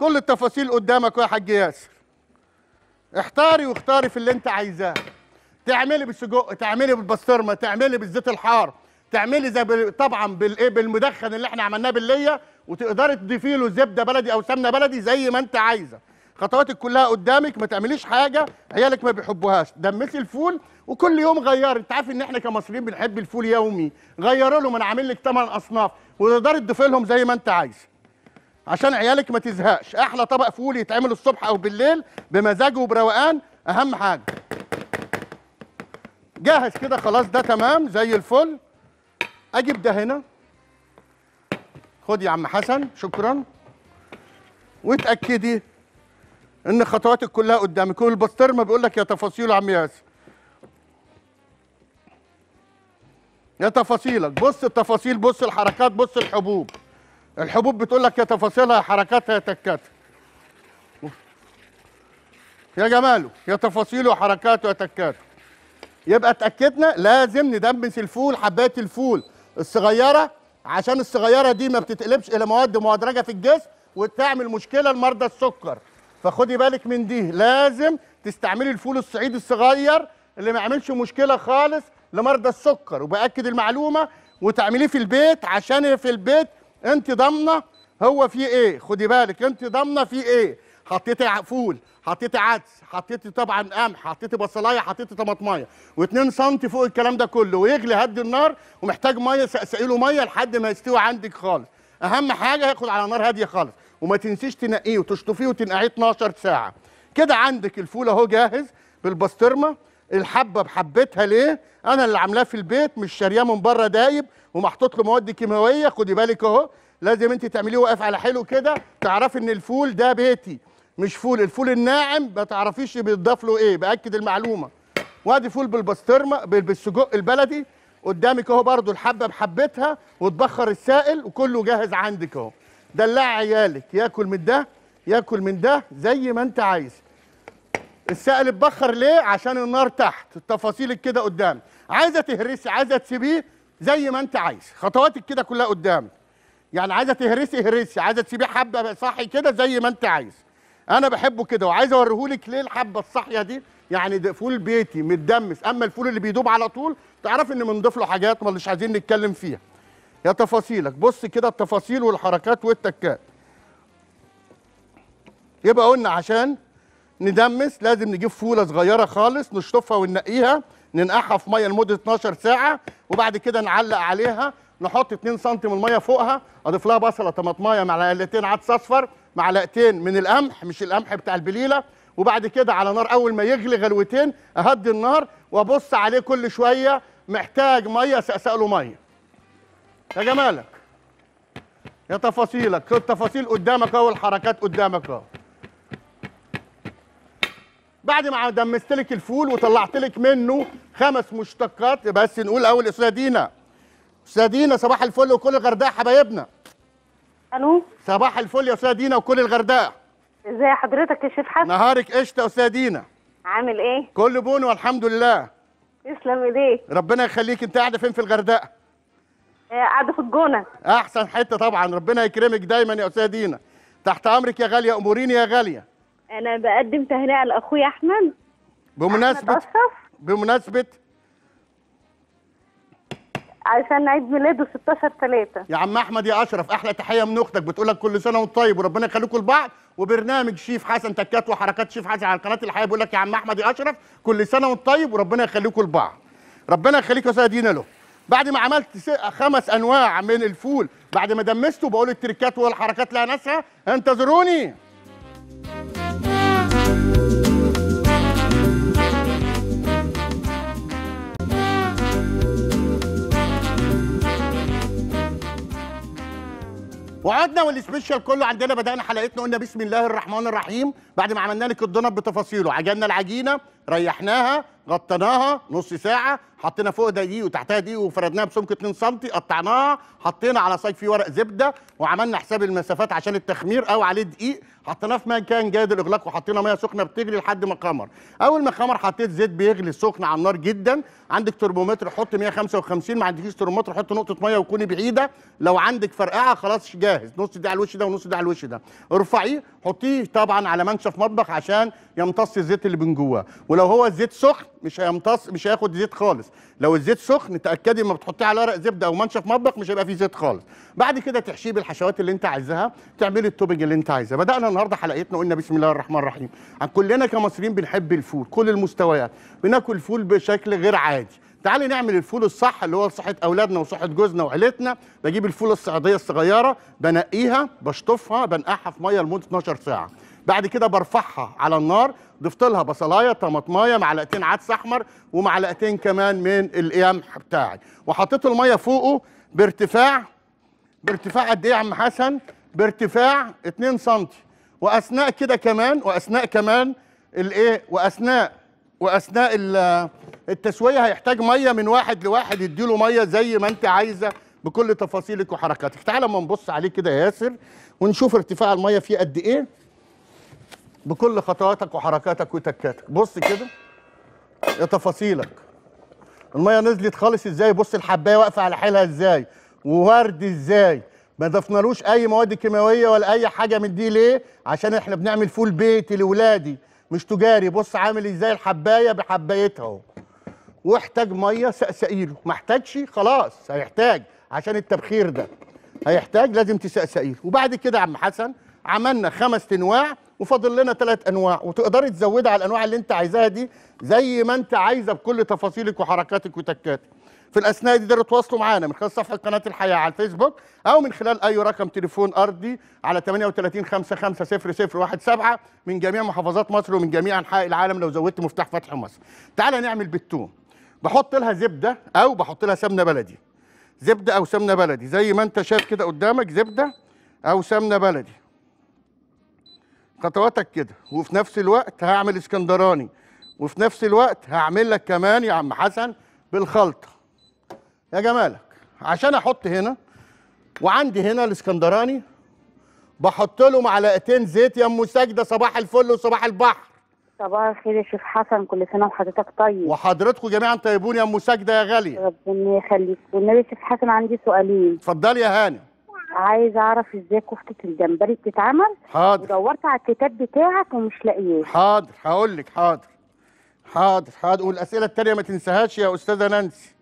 كل التفاصيل قدامك يا حاج ياسر احتاري واختاري في اللي انت عايزاه تعملي بالسجق تعملي بالبسطرمه تعملي بالزيت الحار تعملي زي طبعا بالايه بالمدخن اللي احنا عملناه بالليه وتقدري تضيفي له زبده بلدي او سمنه بلدي زي ما انت عايزه خطواتك كلها قدامك ما تعمليش حاجه عيالك ما بيحبوهاش دمسي الفول وكل يوم غيري انت عارف ان احنا كمصريين بنحب الفول يومي غيروا له ما انا عامل لك ثمان اصناف وتقدري تضيفي لهم زي ما انت عايزه عشان عيالك ما تزهقش احلى طبق فول يتعمل الصبح او بالليل بمزاج وبروقان اهم حاجه جاهز كده خلاص ده تمام زي الفل اجيب ده هنا خد يا عم حسن شكرا واتاكدي ان خطواتك كلها قدامك ما بيقول لك يا تفاصيل عم ياسر يا تفاصيلك بص التفاصيل بص الحركات بص الحبوب الحبوب بتقول لك يا تفاصيلها يا حركاتها يا تكاتها يا جماله يا تفاصيله وحركاته يا تكاته يبقى اتاكدنا لازم ندمس الفول حبايه الفول الصغيره عشان الصغيره دي ما بتتقلبش الى مواد مهدرجه في الجسم وتعمل مشكله لمرضى السكر فخدي بالك من دي لازم تستعملي الفول الصعيدي الصغير اللي ما يعملش مشكله خالص لمرضى السكر وباكد المعلومه وتعمليه في البيت عشان في البيت انت ضامنه هو فيه ايه خدي بالك انت ضامنه فيه ايه حطيتي فول حطيتي عدس حطيتي طبعا قمح حطيتي بصلايه حطيتي طماطمايه و2 سم فوق الكلام ده كله ويغلي هدي النار ومحتاج ميه سقيله ميه لحد ما يستوي عندك خالص اهم حاجه هياخد على نار هاديه خالص وما تنسيش تنقيه وتشطفيه وتنقعيه 12 ساعه كده عندك الفول اهو جاهز بالبسطرمه الحبه بحبتها ليه انا اللي عاملاه في البيت مش شارياه من بره دايب ومحطوط له مواد كيماويه خدي بالك اهو لازم انت تعمليه واقف على حلو كده تعرفي ان الفول ده بيتي مش فول الفول الناعم ما تعرفيش بيتضاف له ايه باكد المعلومه وادي فول بالبسطرمه بالسجق البلدي قدامك اهو برده الحبه بحبتها وتبخر السائل وكله جاهز عندك اهو دلع عيالك ياكل من ده ياكل من ده زي ما انت عايز السائل اتبخر ليه عشان النار تحت التفاصيل كده قدامك عايزه تهرسي عايزه تسيبيه زي ما انت عايز خطواتك كده كلها قدامك يعني عايزه تهرسي اهرسي عايزه تسيبيه حبه صحي كده زي ما انت عايز انا بحبه كده وعايز اوريهولك ليه الحبه الصاحيه دي يعني ده فول بيتي متدمس اما الفول اللي بيدوب على طول تعرف ان بنضيف له حاجات مش عايزين نتكلم فيها يا تفاصيلك بص كده التفاصيل والحركات والتكات يبقى قلنا عشان ندمس لازم نجيب فوله صغيره خالص نشطفها وننقيها ننقعها في ميه لمده 12 ساعه وبعد كده نعلق عليها نحط 2 سم من الميه فوقها اضيف لها بصله طماطمايه معلقتين عدس اصفر معلقتين من القمح مش القمح بتاع البليله وبعد كده على نار اول ما يغلي غلوتين اهدي النار وابص عليه كل شويه محتاج ميه سأسأله ميه يا جمالك يا تفاصيلك التفاصيل قدامك اهو والحركات قدامك اهو بعد ما دمست لك الفول وطلعت لك منه خمس مشتقات بس نقول اول استاذه دينا استاذه دينا صباح الفل وكل الغردقه حبايبنا الو صباح الفل يا استاذه دينا وكل الغردقه ازي حضرتك يا شيف حسن نهارك قشطه يا استاذه دينا عامل ايه كله بون والحمد لله تسلم ايديك ربنا يخليك انت قاعده فين في الغردقه آه، قاعده في الجونه احسن حته طبعا ربنا يكرمك دايما يا استاذه دينا تحت امرك يا غاليه اموريني يا غاليه انا بقدم تهنئه لاخويا احمد بمناسبه أحمد بمناسبه عشان عيد ميلاده 16 3 يا عم احمد يا اشرف احلى تحيه من اختك بتقول لك كل سنه وانت طيب وربنا يخليكم لبعض وبرنامج شيف حسن تكات وحركات شيف حسن على قناه الحياه بيقول لك يا عم احمد يا اشرف كل سنه وانت طيب وربنا يخليكم لبعض ربنا يخليك يا سيدينا له بعد ما عملت خمس انواع من الفول بعد ما دمسته بقول التركات والحركات لا ناسها انتظروني وقعدنا والسبيشال كله عندنا بدانا حلقتنا قلنا بسم الله الرحمن الرحيم بعد ما عملنا لك الدنب بتفاصيله عجلنا العجينه ريحناها غطيناها نص ساعه حطينا فوق دقيق وتحتها دقيق وفردناها بسمك 2 سم قطعناها حطينا على صاج فيه ورق زبده وعملنا حساب المسافات عشان التخمير او عليه دقيق حطيناه في مكان جيد الاغلاق وحطينا ميه سخنه بتغلي لحد ما قمر اول ما قمر حطيت زيت بيغلي سخن على النار جدا عندك ترمومتر حط 155 ما عندكيش ترمومتر حط نقطه ميه وكوني بعيده لو عندك فرقعه خلاص جاهز نص ده على الوش ده ونص ده على الوش ده ارفعيه حطيه طبعا على منشف مطبخ عشان يمتص الزيت اللي من جواه ولو هو الزيت سخن مش هيمتص مش هياخد زيت خالص لو الزيت سخن تاكدي لما بتحطيه على ورق زبده او منشف مطبخ مش هيبقى فيه زيت خالص بعد كده تحشيه بالحشوات اللي انت عايزاها تعملي التوبنج اللي انت عايزاه بدانا النهارده حلقتنا قلنا بسم الله الرحمن الرحيم كلنا كمصريين بنحب الفول كل المستويات بناكل فول بشكل غير عادي تعالي نعمل الفول الصح اللي هو صحة اولادنا وصحه جوزنا وعيلتنا بجيب الفول الصعيديه الصغيره بنقيها بشطفها بنقعها في ميه لمده 12 ساعه بعد كده برفعها على النار ضفت لها بصلايه طماطمايه معلقتين عدس احمر ومعلقتين كمان من القمح بتاعي وحطيت الميه فوقه بارتفاع بارتفاع قد ايه يا عم حسن بارتفاع 2 سم واثناء كده كمان واثناء كمان الايه واثناء واثناء التسويه هيحتاج ميه من واحد لواحد يديله ميه زي ما انت عايزه بكل تفاصيلك وحركاتك تعال اما نبص عليه كده يا ياسر ونشوف ارتفاع الميه فيه قد ايه بكل خطواتك وحركاتك وتكاتك بص كده تفاصيلك الميه نزلت خالص ازاي بص الحبايه واقفه على حيلها ازاي وورد ازاي ما ضفنالوش اي مواد كيماويه ولا اي حاجه من دي ليه عشان احنا بنعمل فول بيتي لاولادي مش تجاري بص عامل ازاي الحبايه بحبايتها اهو واحتاج ميه سقسقيله ما احتاجش خلاص هيحتاج عشان التبخير ده هيحتاج لازم تسقسقيله وبعد كده يا عم حسن عملنا خمس انواع وفاضل لنا ثلاث انواع وتقدري تزودي على الانواع اللي انت عايزاها دي زي ما انت عايزه بكل تفاصيلك وحركاتك وتكاتك في الاثناء دي تقدروا تتواصلوا معانا من خلال صفحه قناه الحياه على الفيسبوك او من خلال اي رقم تليفون ارضي على 38 55 من جميع محافظات مصر ومن جميع انحاء العالم لو زودت مفتاح فتح مصر تعالى نعمل بالتوم. بحط لها زبده او بحط لها سمنه بلدي زبده او سمنه بلدي زي ما انت شايف كده قدامك زبده او سمنه بلدي خطواتك كده وفي نفس الوقت هعمل اسكندراني وفي نفس الوقت هعمل لك كمان يا عم حسن بالخلطه يا جمالك عشان احط هنا وعندي هنا الاسكندراني بحط له معلقتين زيت يا ام ساجده صباح الفل وصباح البحر صباح الخير يا شيخ حسن كل سنه وحضرتك طيب وحضرتكم جميعا طيبون يا ام ساجده يا غاليه ربنا يخليك والنبي يا شيخ حسن عندي سؤالين اتفضلي يا هانم عايز اعرف ازاي كفته الجمبري بتتعمل حاضر ودورت على الكتاب بتاعك ومش لاقياه حاضر هقول لك حاضر حاضر حاضر والاسئله التانيه ما تنساهاش يا استاذه نانسي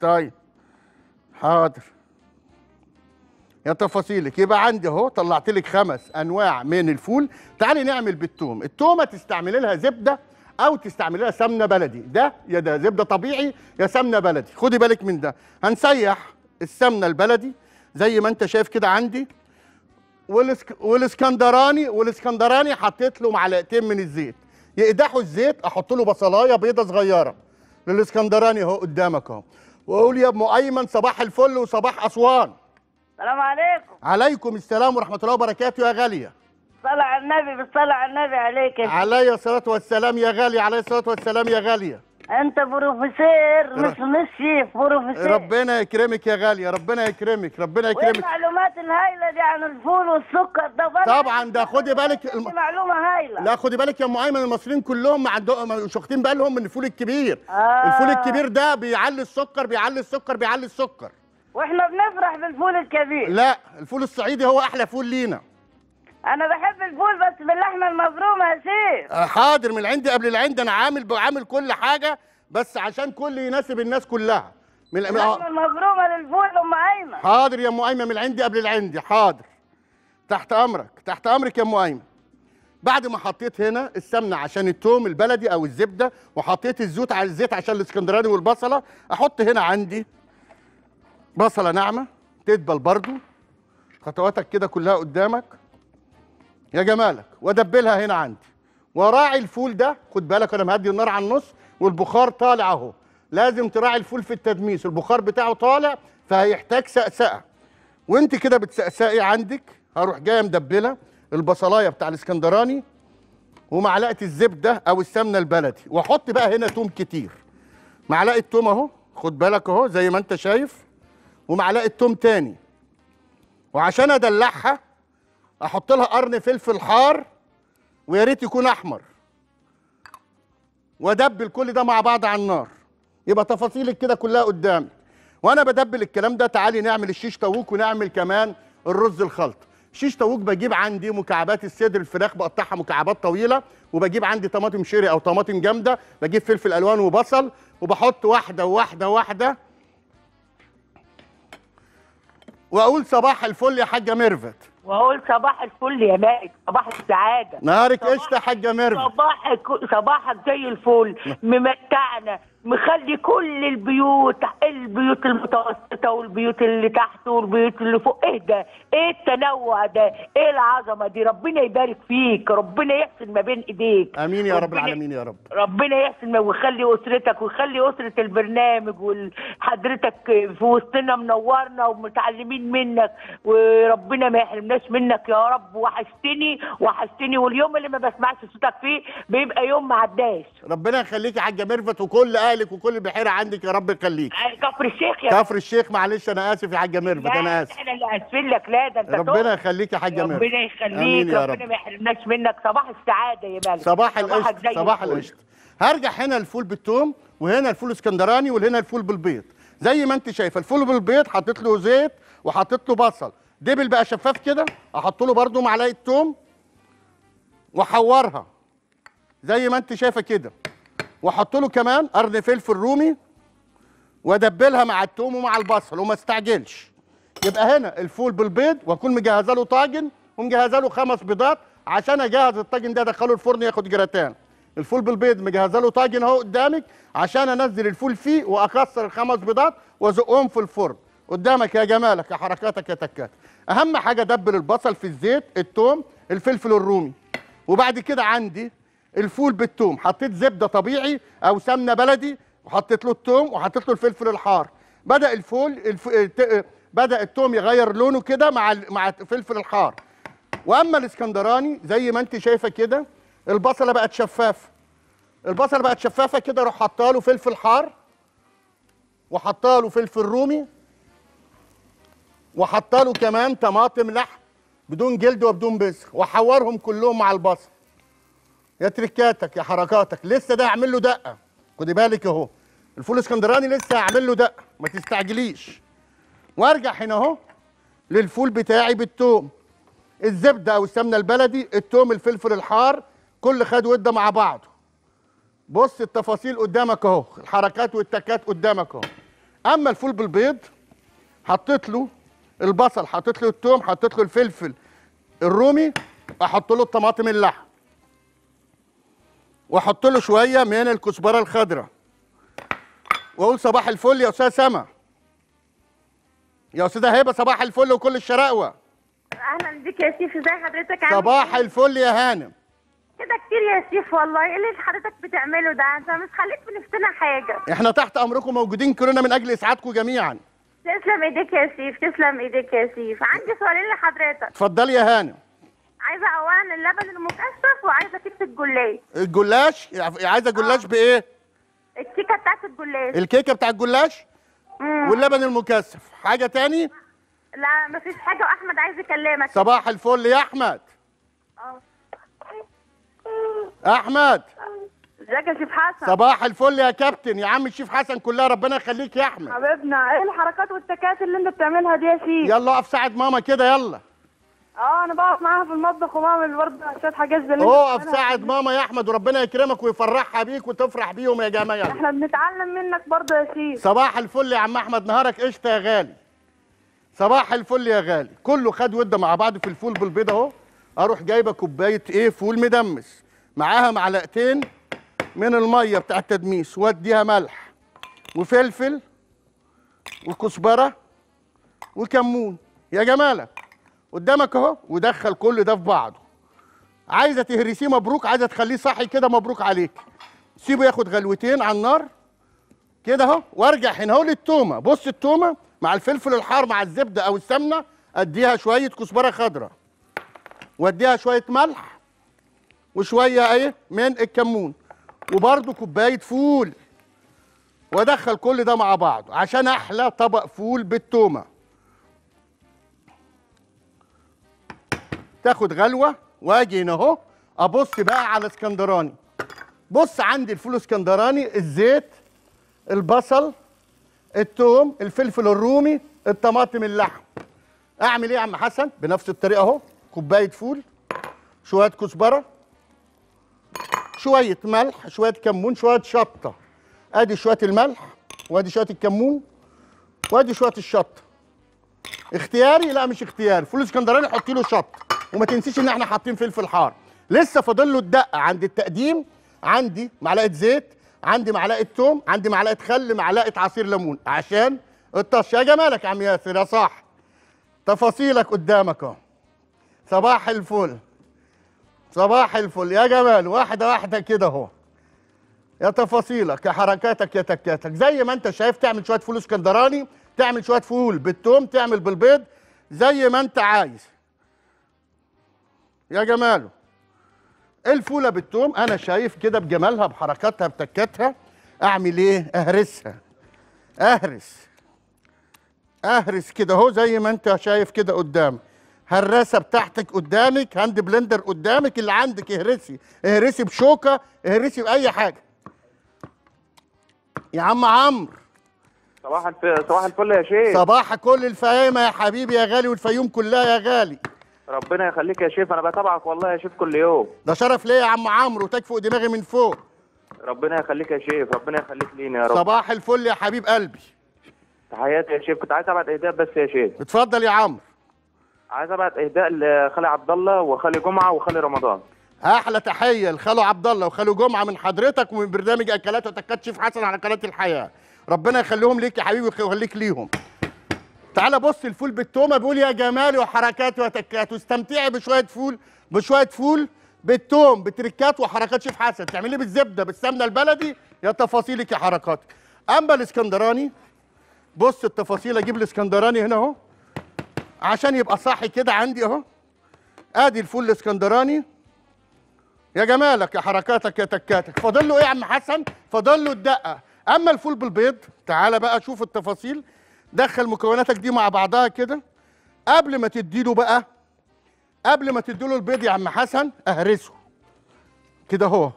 طيب حاضر يا تفاصيلك يبقى عندي اهو طلعت لك خمس انواع من الفول تعالي نعمل بالتوم التومه تستعملي لها زبده او تستعملها سمنه بلدي ده يا ده زبده طبيعي يا سمنه بلدي خدي بالك من ده هنسيح السمنه البلدي زي ما انت شايف كده عندي والاسك... والاسكندراني والاسكندراني حطيت له معلقتين من الزيت يقدحوا الزيت احط له بصلايه بيضه صغيره للاسكندراني اهو قدامك اهو واقول يا ام ايمن صباح الفل وصباح اسوان السلام عليكم عليكم السلام ورحمه الله وبركاته يا غاليه بالصلاة على النبي بالصلاة على النبي عليك علي الصلاة والسلام يا غالية علي الصلاة والسلام يا غالية أنت بروفيسور مش مش شيف بروفيسور ربنا يكرمك يا غالية ربنا يكرمك ربنا يكرمك المعلومات الهايلة دي عن الفول والسكر ده طبعا ده خدي بالك الم... معلومة هايلة لا خدي بالك يا أم أيمن المصريين كلهم عندهم مش واخدين بالهم من الفول الكبير آه. الفول الكبير ده بيعلي السكر بيعلي السكر بيعلي السكر واحنا بنفرح بالفول الكبير لا الفول الصعيدي هو احلى فول لينا انا بحب الفول بس باللحمه المفرومه يا سيف حاضر من عندي قبل العند انا عامل عامل كل حاجه بس عشان كل يناسب الناس كلها من اللحمه المفرومه للفول ام ايمن حاضر يا ام ايمن من عندي قبل العندي حاضر تحت امرك تحت امرك يا ام ايمن بعد ما حطيت هنا السمنه عشان التوم البلدي او الزبده وحطيت الزيت على الزيت عشان الاسكندراني والبصله احط هنا عندي بصله ناعمه تدبل برضو خطواتك كده كلها قدامك يا جمالك وادبلها هنا عندي وراعي الفول ده خد بالك انا مهدي النار على النص والبخار طالع اهو لازم تراعي الفول في التدميس البخار بتاعه طالع فهيحتاج سقسقه وانت كده بتسقسقي إيه عندك هروح جايه مدبله البصلايه بتاع الاسكندراني ومعلقه الزبده او السمنه البلدي واحط بقى هنا توم كتير معلقه توم اهو خد بالك اهو زي ما انت شايف ومعلقه توم تاني وعشان ادلعها احط لها قرن فلفل حار ويا ريت يكون احمر وادبل كل ده مع بعض على النار يبقى تفاصيلك كده كلها قدامك وانا بدبل الكلام ده تعالي نعمل الشيش طاووق ونعمل كمان الرز الخلط شيش طاووق بجيب عندي مكعبات الصدر الفراخ بقطعها مكعبات طويله وبجيب عندي طماطم شيري او طماطم جامده بجيب فلفل الوان وبصل وبحط واحده واحده واحده واقول صباح الفل يا حاجه ميرفت واقول صباح الفل يا مائد صباح السعاده نهارك قشطه حاجه ميرفي صباحك صباحك زي الفل [laughs] ممتعنا مخلي كل البيوت البيوت المتوسطه والبيوت اللي تحت والبيوت اللي فوق ايه ده؟ ايه التنوع ده؟ ايه العظمه دي؟ ربنا يبارك فيك، ربنا يحسن ما بين ايديك. امين يا رب العالمين يا رب. ربنا يحسن ويخلي اسرتك ويخلي اسره البرنامج وحضرتك في وسطنا منورنا ومتعلمين منك وربنا ما يحرمناش منك يا رب وحشتني وحشتني واليوم اللي ما بسمعش صوتك فيه بيبقى يوم ما عداش. ربنا يخليكي يا حاجه ميرفت وكل آية اهلك وكل البحيره عندك يا رب يخليك آه، كفر الشيخ يا كفر الشيخ معلش انا اسف يا حاجه ميرفت انا اسف احنا اللي اسفين لك لا ده انت ربنا يخليك يا حاجه ميرفت ربنا يخليك ربنا ما يحرمناش منك صباح السعاده يا بلد صباح القشط صباح القشط هرجع هنا الفول بالثوم وهنا الفول اسكندراني وهنا الفول بالبيض زي ما انت شايفه الفول بالبيض حطيت له زيت وحطيت له بصل دبل بقى شفاف كده احط له برده معلقه ثوم واحورها زي ما انت شايفه كده واحط له كمان قرن فلفل رومي وادبلها مع التوم ومع البصل وما استعجلش يبقى هنا الفول بالبيض واكون مجهزه له طاجن ومجهزه له خمس بيضات عشان اجهز الطاجن ده ادخله الفرن ياخد جراتان الفول بالبيض مجهزه له طاجن اهو قدامك عشان انزل الفول فيه واكسر الخمس بيضات وازقهم في الفرن قدامك يا جمالك يا حركاتك يا تكاتك اهم حاجه دبل البصل في الزيت التوم الفلفل الرومي وبعد كده عندي الفول بالثوم حطيت زبده طبيعي او سمنه بلدي وحطيت له الثوم وحطيت له الفلفل الحار بدا الفول الف... آه، آه، بدا الثوم يغير لونه كده مع مع الفلفل الحار واما الاسكندراني زي ما انت شايفه كده البصله بقت شفافه البصله بقت شفافه كده اروح حاطه له فلفل حار وحاطه له فلفل رومي وحاطه له كمان طماطم لحم بدون جلد وبدون بذر واحورهم كلهم مع البصل يا تريكاتك يا حركاتك لسه ده هعمل له دقه خدي بالك اهو الفول اسكندراني لسه هعمل له دقه ما تستعجليش وارجع هنا اهو للفول بتاعي بالثوم الزبده او السمنه البلدي الثوم الفلفل الحار كل خد وده مع بعضه بص التفاصيل قدامك اهو الحركات والتكات قدامك اهو اما الفول بالبيض حطيت له البصل حطيت له الثوم حطيت له الفلفل الرومي احط له الطماطم اللحم واحط له شويه من الكزبره الخضراء واقول صباح الفل يا استاذه سما يا استاذه هبه صباح الفل وكل الشراقوه اهلا بيك يا سيف ازي حضرتك عامل صباح إيه؟ الفل يا هانم كده كتير يا سيف والله ايه اللي حضرتك بتعمله ده انت مش خليت بنفسنا حاجه احنا تحت امركم موجودين كلنا من اجل اسعادكم جميعا تسلم ايديك يا سيف تسلم ايديك يا سيف عندي سؤالين لحضرتك اتفضلي يا هانم عايزه اولا اللبن المكثف وعايزه كيكه الجلاش الجلاش عايزه جلاش بايه الكيكه بتاعت الجلاش الكيكه بتاعت الجلاش واللبن المكثف حاجه تاني لا مفيش حاجه واحمد عايز يكلمك صباح الفل يا احمد اه احمد ازيك يا شيف حسن صباح الفل يا كابتن يا عم الشيف حسن كلها ربنا يخليك يا احمد حبيبنا ايه الحركات والتكات اللي انت بتعملها دي يا شيف يلا اقف ساعد ماما كده يلا اه انا بقف معاها في المطبخ وبعمل برضه شويه حاجات زي اقف ساعد ماما يا احمد وربنا يكرمك ويفرحها بيك وتفرح بيهم يا جماعه احنا بنتعلم منك برضه يا شيخ صباح الفل يا عم احمد نهارك قشطه يا غالي صباح الفل يا غالي كله خد وده مع بعض في الفول بالبيض اهو اروح جايبه كوبايه ايه فول مدمس معاها معلقتين من الميه بتاع التدميس واديها ملح وفلفل وكزبره وكمون يا جمالك قدامك اهو ودخل كل ده في بعضه عايزه تهرسيه مبروك عايزه تخليه صحي كده مبروك عليك سيبه ياخد غلوتين على النار كده اهو وارجع هنا اهو للتومه بص التومه مع الفلفل الحار مع الزبده او السمنه اديها شويه كزبره خضراء واديها شويه ملح وشويه ايه من الكمون وبرده كوبايه فول وادخل كل ده مع بعضه عشان احلى طبق فول بالتومه تاخد غلوه واجي هنا اهو ابص بقى على اسكندراني بص عندي الفول اسكندراني الزيت البصل التوم الفلفل الرومي الطماطم اللحم اعمل ايه يا عم حسن بنفس الطريقه اهو كوبايه فول شويه كزبره شويه ملح شويه كمون شويه شطه ادي شويه الملح وادي شويه الكمون وادي شويه الشطه اختياري لا مش اختياري فول اسكندراني حطي له شطه وما تنسيش ان احنا حاطين فلفل حار لسه فاضل له الدقه عند التقديم عندي معلقه زيت عندي معلقه ثوم عندي معلقه خل معلقه عصير ليمون عشان الطش يا جمالك يا عم ياسر يا صاح تفاصيلك قدامك اهو صباح الفل صباح الفل يا جمال واحده واحده كده اهو يا تفاصيلك يا حركاتك يا تكاتك زي ما انت شايف تعمل شويه فول اسكندراني تعمل شويه فول بالثوم تعمل بالبيض زي ما انت عايز يا جماله الفوله بالثوم انا شايف كده بجمالها بحركاتها بتكاتها اعمل ايه اهرسها اهرس اهرس كده اهو زي ما انت شايف كده قدامك هراسه بتاعتك قدامك هاند بلندر قدامك اللي عندك اهرسي اهرسي بشوكه اهرسي باي حاجه يا عم عمرو صباح الف... صباح الفل يا شيخ صباح كل الفهيمه يا حبيبي يا غالي والفيوم كلها يا غالي ربنا يخليك يا شيف انا بتابعك والله يا شيف كل يوم ده شرف ليا يا عم عمرو تكفؤ دماغي من فوق ربنا يخليك يا شيف ربنا يخليك لينا يا رب صباح الفل يا حبيب قلبي تحياتي يا شيف كنت عايز ابعت اهداء بس يا شيف اتفضل يا عمرو عايز ابعت اهداء لخالي عبد الله وخالي جمعه وخالي رمضان احلى تحيه لخالو عبد الله وخالو جمعه من حضرتك ومن برنامج اكلات وتكات شيف حسن على قناه الحياه ربنا يخليهم ليك يا حبيبي ويخليك ليهم تعال بص الفول بالتومه بيقول يا جمالي وحركات وتكات واستمتعي بشويه فول بشويه فول بالتوم بتركات وحركات شيف حسن تعمليه بالزبده بالسمنه البلدي يا تفاصيلك يا حركاتك اما الاسكندراني بص التفاصيل اجيب الاسكندراني هنا اهو عشان يبقى صاحي كده عندي اهو ادي الفول الاسكندراني يا جمالك يا حركاتك يا تكاتك فاضل له ايه يا عم حسن فاضل له الدقه اما الفول بالبيض تعالى بقى شوف التفاصيل دخل مكوناتك دي مع بعضها كده قبل ما تديله بقى قبل ما تديله البيض يا عم حسن اهرسه كده اهو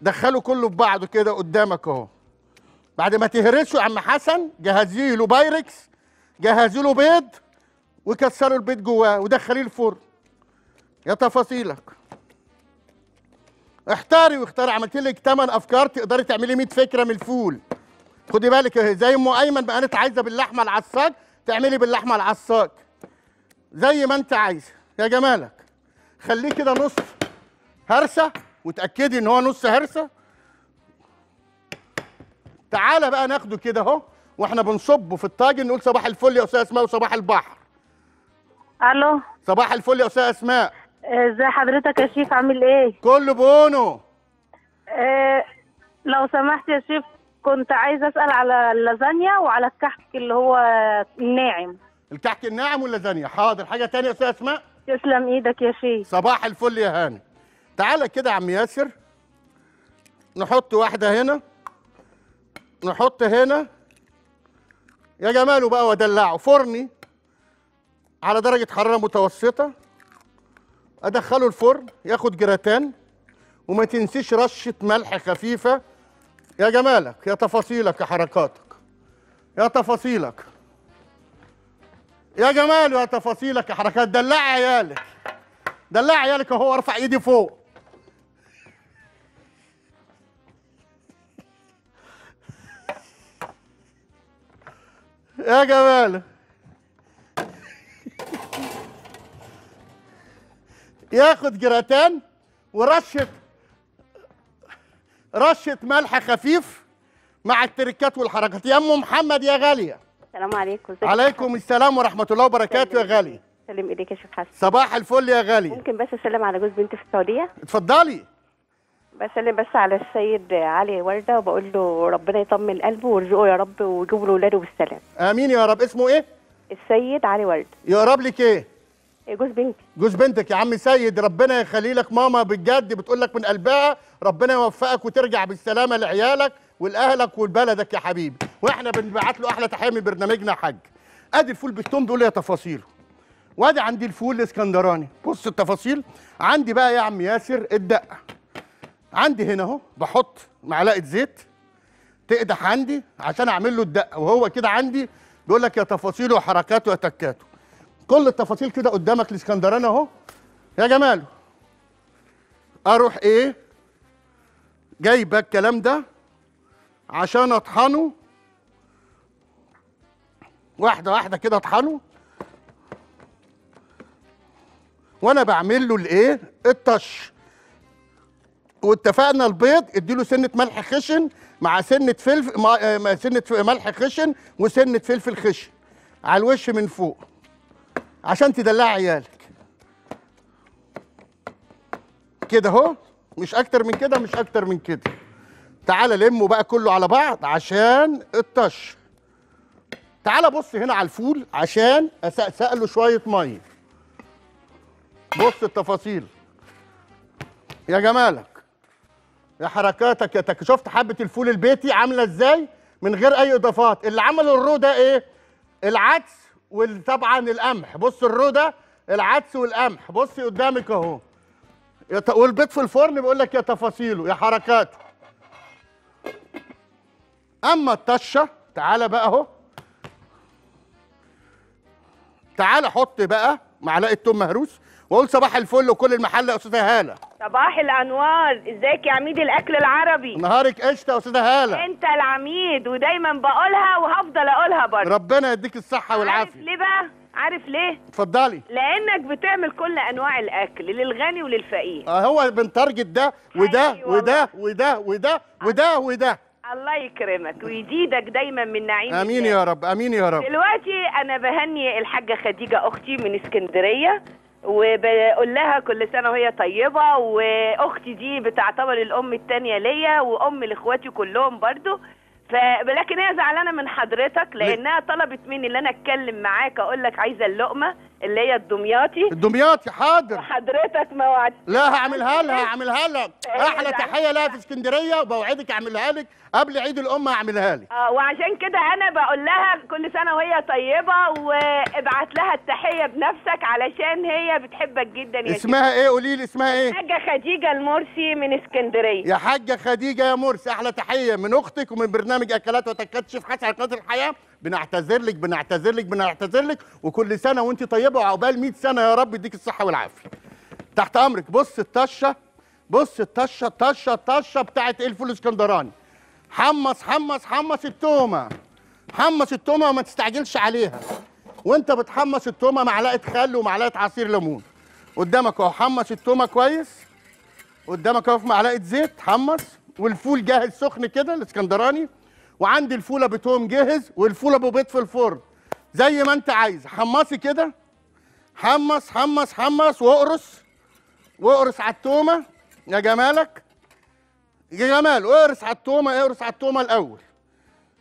دخله كله في بعضه كده قدامك اهو بعد ما تهرسه يا عم حسن جهزي له بايركس جهزي له بيض وكسروا البيض جواه ودخليه الفرن يا تفاصيلك احتاري واختاري عملت لك 8 افكار تقدري تعملي 100 فكره من الفول خدي بالك زي ام ايمن بقى انت عايزه باللحمه العصاج تعملي باللحمه العصاج زي ما انت عايزه يا جمالك خليه كده نص هرسه وتاكدي ان هو نص هرسه تعالى بقى ناخده كده اهو واحنا بنصبه في الطاجن نقول صباح الفل يا استاذه اسماء وصباح البحر الو صباح الفل يا استاذه اسماء آه، ازي حضرتك يا شيف عامل ايه كله بونو إيه لو سمحت يا شيف كنت عايزه اسال على اللازانيا وعلى الكحك اللي هو الناعم الكحك الناعم واللازانيا حاضر حاجه تانية يا استاذ اسماء تسلم ايدك يا شيخ صباح الفل يا هاني تعالى كده يا عم ياسر نحط واحده هنا نحط هنا يا جماله بقى وادلعه فرني على درجه حراره متوسطه ادخله الفرن ياخد جراتان وما تنسيش رشه ملح خفيفه يا جمالك يا تفاصيلك يا حركاتك يا تفاصيلك يا جمال يا تفاصيلك يا حركات دلع عيالك دلع عيالك اهو ارفع ايدي فوق يا جمال ياخد جراتان ورشه رشه ملح خفيف مع التركات والحركات يا ام محمد يا غاليه السلام عليكم عليكم السلام ورحمه الله وبركاته يا غاليه سلم ايديك يا شيخ حسن صباح الفل يا غاليه ممكن بس اسلم على جوز بنتي في السعوديه اتفضلي بسلم بس على السيد علي ورده وبقول له ربنا يطمن قلبه ويرزقه يا رب ويجيب له ولاده بالسلام امين يا رب اسمه ايه السيد علي ورده يقرب لك ايه جوز بنتي جوز بنتك يا عم سيد ربنا يخلي لك ماما بجد بتقول لك من قلبها ربنا يوفقك وترجع بالسلامه لعيالك ولاهلك ولبلدك يا حبيبي واحنا بنبعت له احلى تحيه من برنامجنا يا حاج ادي الفول بالثوم بيقول لي تفاصيله وادي عندي الفول الاسكندراني بص التفاصيل عندي بقى يا عم ياسر الدقه عندي هنا اهو بحط معلقه زيت تقدح عندي عشان اعمل له الدقه وهو كده عندي بيقول لك يا تفاصيله وحركاته وتكاته كل التفاصيل كده قدامك الاسكندراني اهو يا جمال اروح ايه جايبك الكلام ده عشان اطحنه واحده واحده كده اطحنه وانا بعمل له الايه الطش واتفقنا البيض اديله سنه ملح خشن مع سنه فلفل سنه ملح خشن وسنه فلفل خشن على الوش من فوق عشان تدلع عيالك كده اهو مش اكتر من كده مش اكتر من كده تعالى لمه بقى كله على بعض عشان الطش تعالى بص هنا على الفول عشان اسقسق له شويه ميه بص التفاصيل يا جمالك يا حركاتك يا تك شفت حبه الفول البيتي عامله ازاي من غير اي اضافات اللي عمل الرو ده ايه العدس وطبعا القمح بص ده العدس والقمح بصي قدامك اهو والبيض في الفرن بيقول لك يا تفاصيله يا حركاته اما الطشه تعالى بقى اهو تعالى حط بقى معلقه توم مهروس بقول صباح الفل وكل المحل يا استاذه هاله صباح الانوار ازيك يا عميد الاكل العربي نهارك قشطه يا استاذه هاله انت العميد ودايما بقولها وهفضل اقولها برضه ربنا يديك الصحه والعافيه عارف ليه بقى عارف ليه اتفضلي لانك بتعمل كل انواع الاكل للغني وللفقير اه هو بنتارجت ده وده أيوة وده وده وده وده وده الله يكرمك ويزيدك دايما من نعيم امين يا رب امين يا رب دلوقتي انا بهني الحاجه خديجه اختي من اسكندريه وبقول لها كل سنه وهي طيبه واختي دي بتعتبر الام الثانيه ليا وام لاخواتي كلهم برضو ف... لكن هي زعلانه من حضرتك لانها طلبت مني ان انا اتكلم معاك اقول لك عايزه اللقمه اللي هي الدمياطي الدمياطي حاضر حضرتك ما وعدت لا هعملها لها هعملها لك احلى إيه، تحيه لها في اسكندريه وبوعدك اعملها لك قبل عيد الام هعملها لك اه وعشان كده انا بقول لها كل سنه وهي طيبه وابعت لها التحيه بنفسك علشان هي بتحبك جدا يا اسمها جدا. ايه قولي لي اسمها ايه حاجه خديجه المرسي من اسكندريه يا حاجه خديجه يا مرسي احلى تحيه من اختك ومن برنامج اكلات وتكاتش في حسن قناه الحياه بنعتذر لك بنعتذر لك بنعتذر لك وكل سنه وانت طيبه وعقبال 100 سنه يا رب يديك الصحه والعافيه تحت امرك بص الطشه بص الطشه طشه طشه بتاعت ايه الفول الاسكندراني حمص حمص حمص التومه حمص التومه وما تستعجلش عليها وانت بتحمص التومه معلقه خل ومعلقه عصير ليمون قدامك اهو حمص التومه كويس قدامك اهو في معلقه زيت حمص والفول جاهز سخن كده الاسكندراني وعندي الفوله بتوم جهز والفوله ببيض في الفرن زي ما انت عايز حمصي كده حمص حمص حمص واقرص واقرص على التومه يا جمالك يا جمال اقرص على التومه اقرص على التومه الاول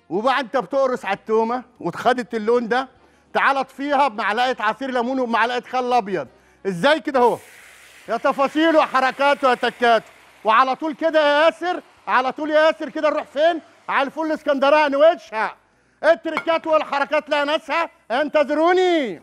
وبعد انت بتقرص على التومه وتخدت اللون ده تعال اطفيها بمعلقه عصير ليمون وبمعلقه خل ابيض ازاي كده اهو يا تفاصيل وحركات وتكات وعلى طول كده يا ياسر على طول يا ياسر كده نروح فين على الفل الاسكندراني وشها التركات والحركات لها ناسها انتظروني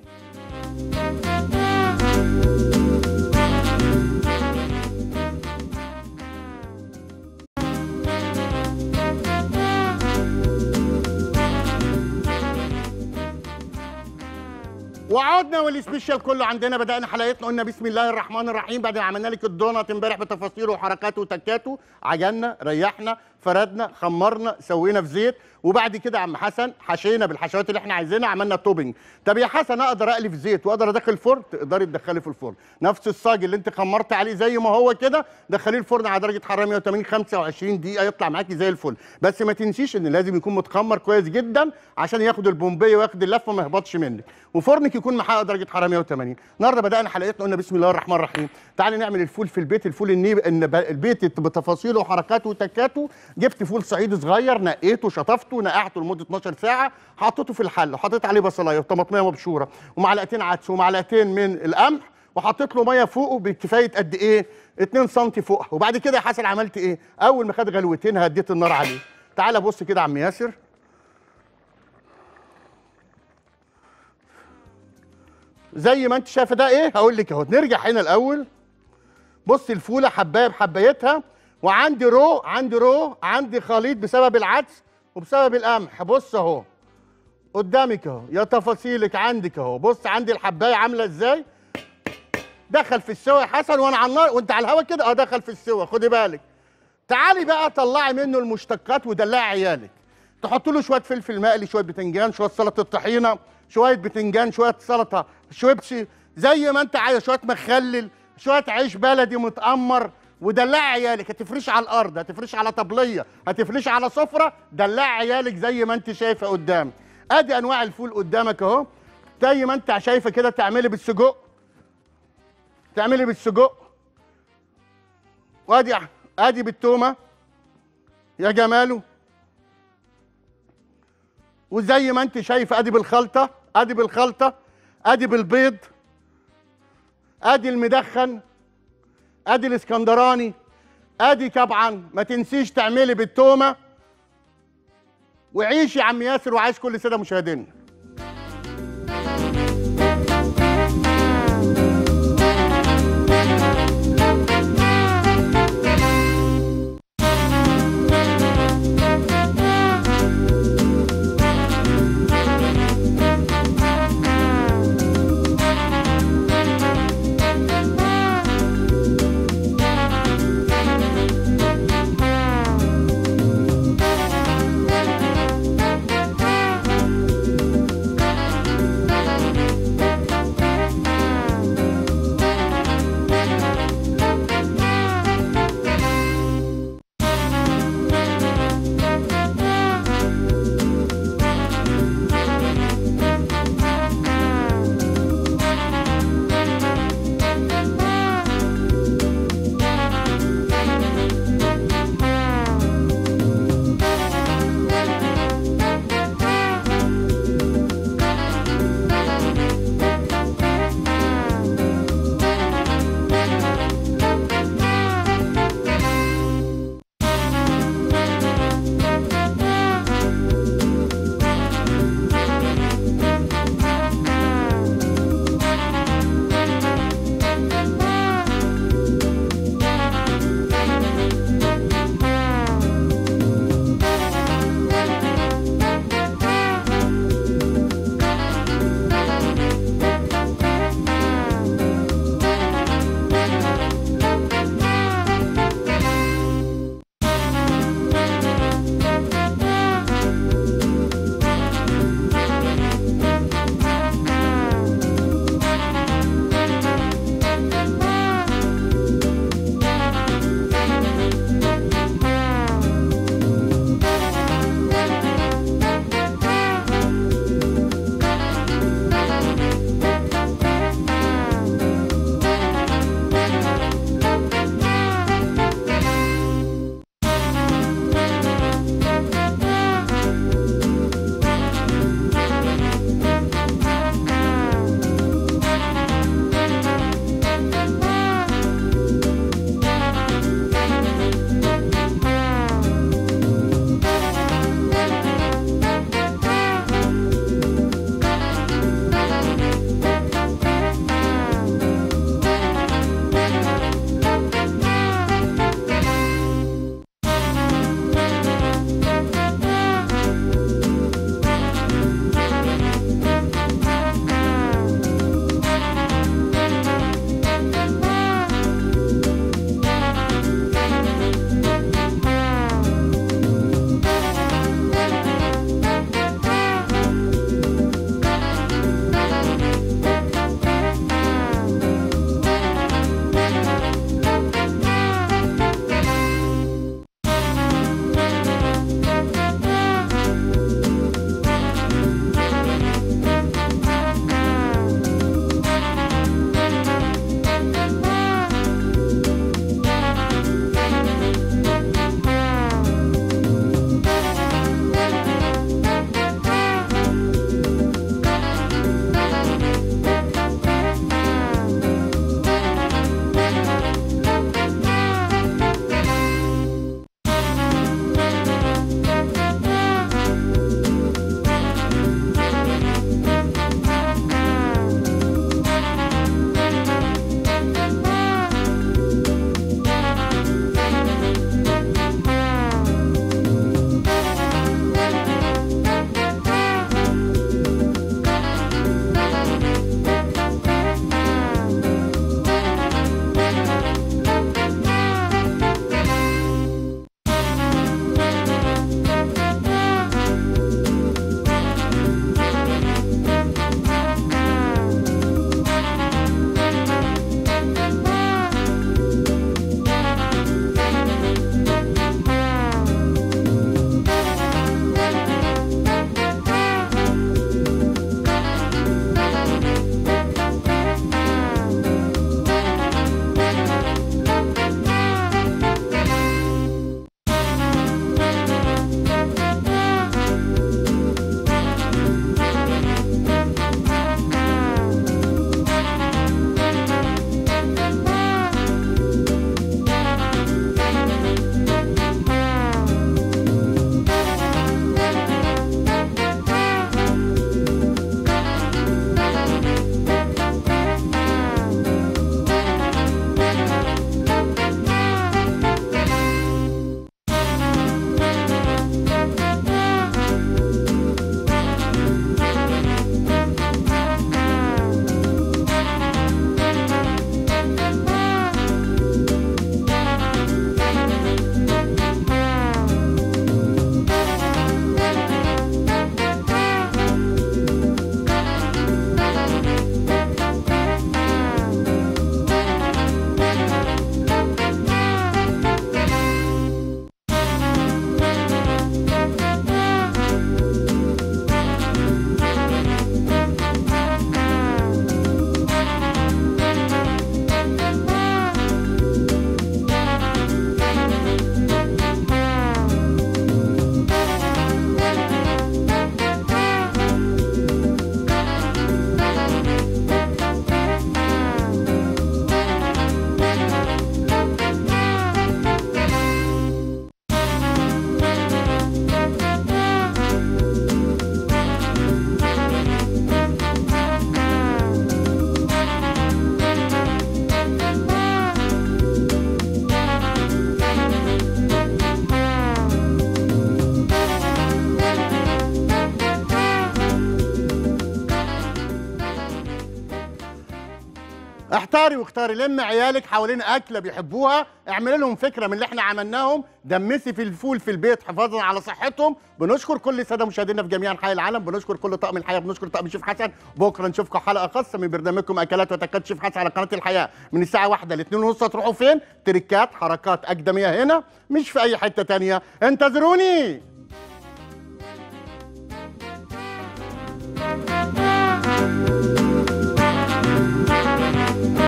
وعدنا والسبيشال كله عندنا بدانا حلقتنا قلنا بسم الله الرحمن الرحيم بعد ما عملنا لك الدونات امبارح بتفاصيله وحركاته وتكاته عجلنا ريحنا فردنا خمرنا سوينا في زيت وبعد كده يا عم حسن حشينا بالحشوات اللي احنا عايزينها عملنا توبنج طب يا حسن اقدر اقلي في زيت واقدر ادخل الفرن تقدري تدخلي في الفرن نفس الصاج اللي انت خمرت عليه زي ما هو كده دخليه الفرن على درجه حراره 180 25 دقيقه يطلع معاكي زي الفل بس ما تنسيش ان لازم يكون متخمر كويس جدا عشان ياخد البومبيه وياخد اللفه ما يهبطش منك وفرنك يكون محقق درجه حراره 180 النهارده بدانا حلقتنا قلنا بسم الله الرحمن الرحيم تعالي نعمل الفول في البيت الفول النيب البيت بتفاصيله وحركاته وتكاته جبت فول صعيدي صغير نقيته شطفته نقعته لمده 12 ساعه حطيته في الحله وحطيت عليه بصلايه وطماطميه مبشوره ومعلقتين عدس ومعلقتين من القمح وحطيت له ميه فوقه بكفايه قد ايه 2 سم فوقها وبعد كده يا حسن عملت ايه اول ما خد غلوتين هديت النار عليه تعالى بص كده يا عم ياسر زي ما انت شايفه ده ايه هقول لك اهو نرجع هنا الاول بص الفوله حبايه بحبايتها وعندي رو عندي رو عندي خليط بسبب العدس وبسبب القمح بص اهو قدامك اهو يا تفاصيلك عندك اهو بص عندي الحبايه عامله ازاي دخل في السوا يا حسن وانا على النار وانت على الهوا كده اه دخل في السوا خدي بالك تعالي بقى طلعي منه المشتقات ودلعي عيالك تحط له شويه فلفل مقلي شويه بتنجان شويه سلطه طحينه شويه بتنجان شويه سلطه شويبسي زي ما انت عايز شويه مخلل شويه عيش بلدي متامر ودلعي عيالك هتفرش على الارض هتفرش على طبليه هتفرش على سفره دلعي عيالك زي ما انت شايفه قدام ادي انواع الفول قدامك اهو زي ما انت شايفه كده تعملي بالسجق تعملي بالسجق وادي ادي بالتومه يا جماله وزي ما انت شايفه ادي بالخلطه ادي بالخلطه ادي بالبيض ادي المدخن ادي الاسكندراني ادي طبعا ما تنسيش تعملي بالتومه وعيش يا عم ياسر وعايش كل ساده مشاهدينا يختار يلم عيالك حوالين اكله بيحبوها اعمل لهم فكره من اللي احنا عملناهم دمسي في الفول في البيت حفاظا على صحتهم بنشكر كل الساده مشاهدينا في جميع انحاء العالم بنشكر كل طاقم الحياه بنشكر طاقم شيف حسن بكره نشوفكم حلقه خاصه من برنامجكم اكلات وتكات شيف حسن على قناه الحياه من الساعه 1 ل 2 ونص تروحوا فين تركات حركات اكدميه هنا مش في اي حته ثانيه انتظروني Thank you.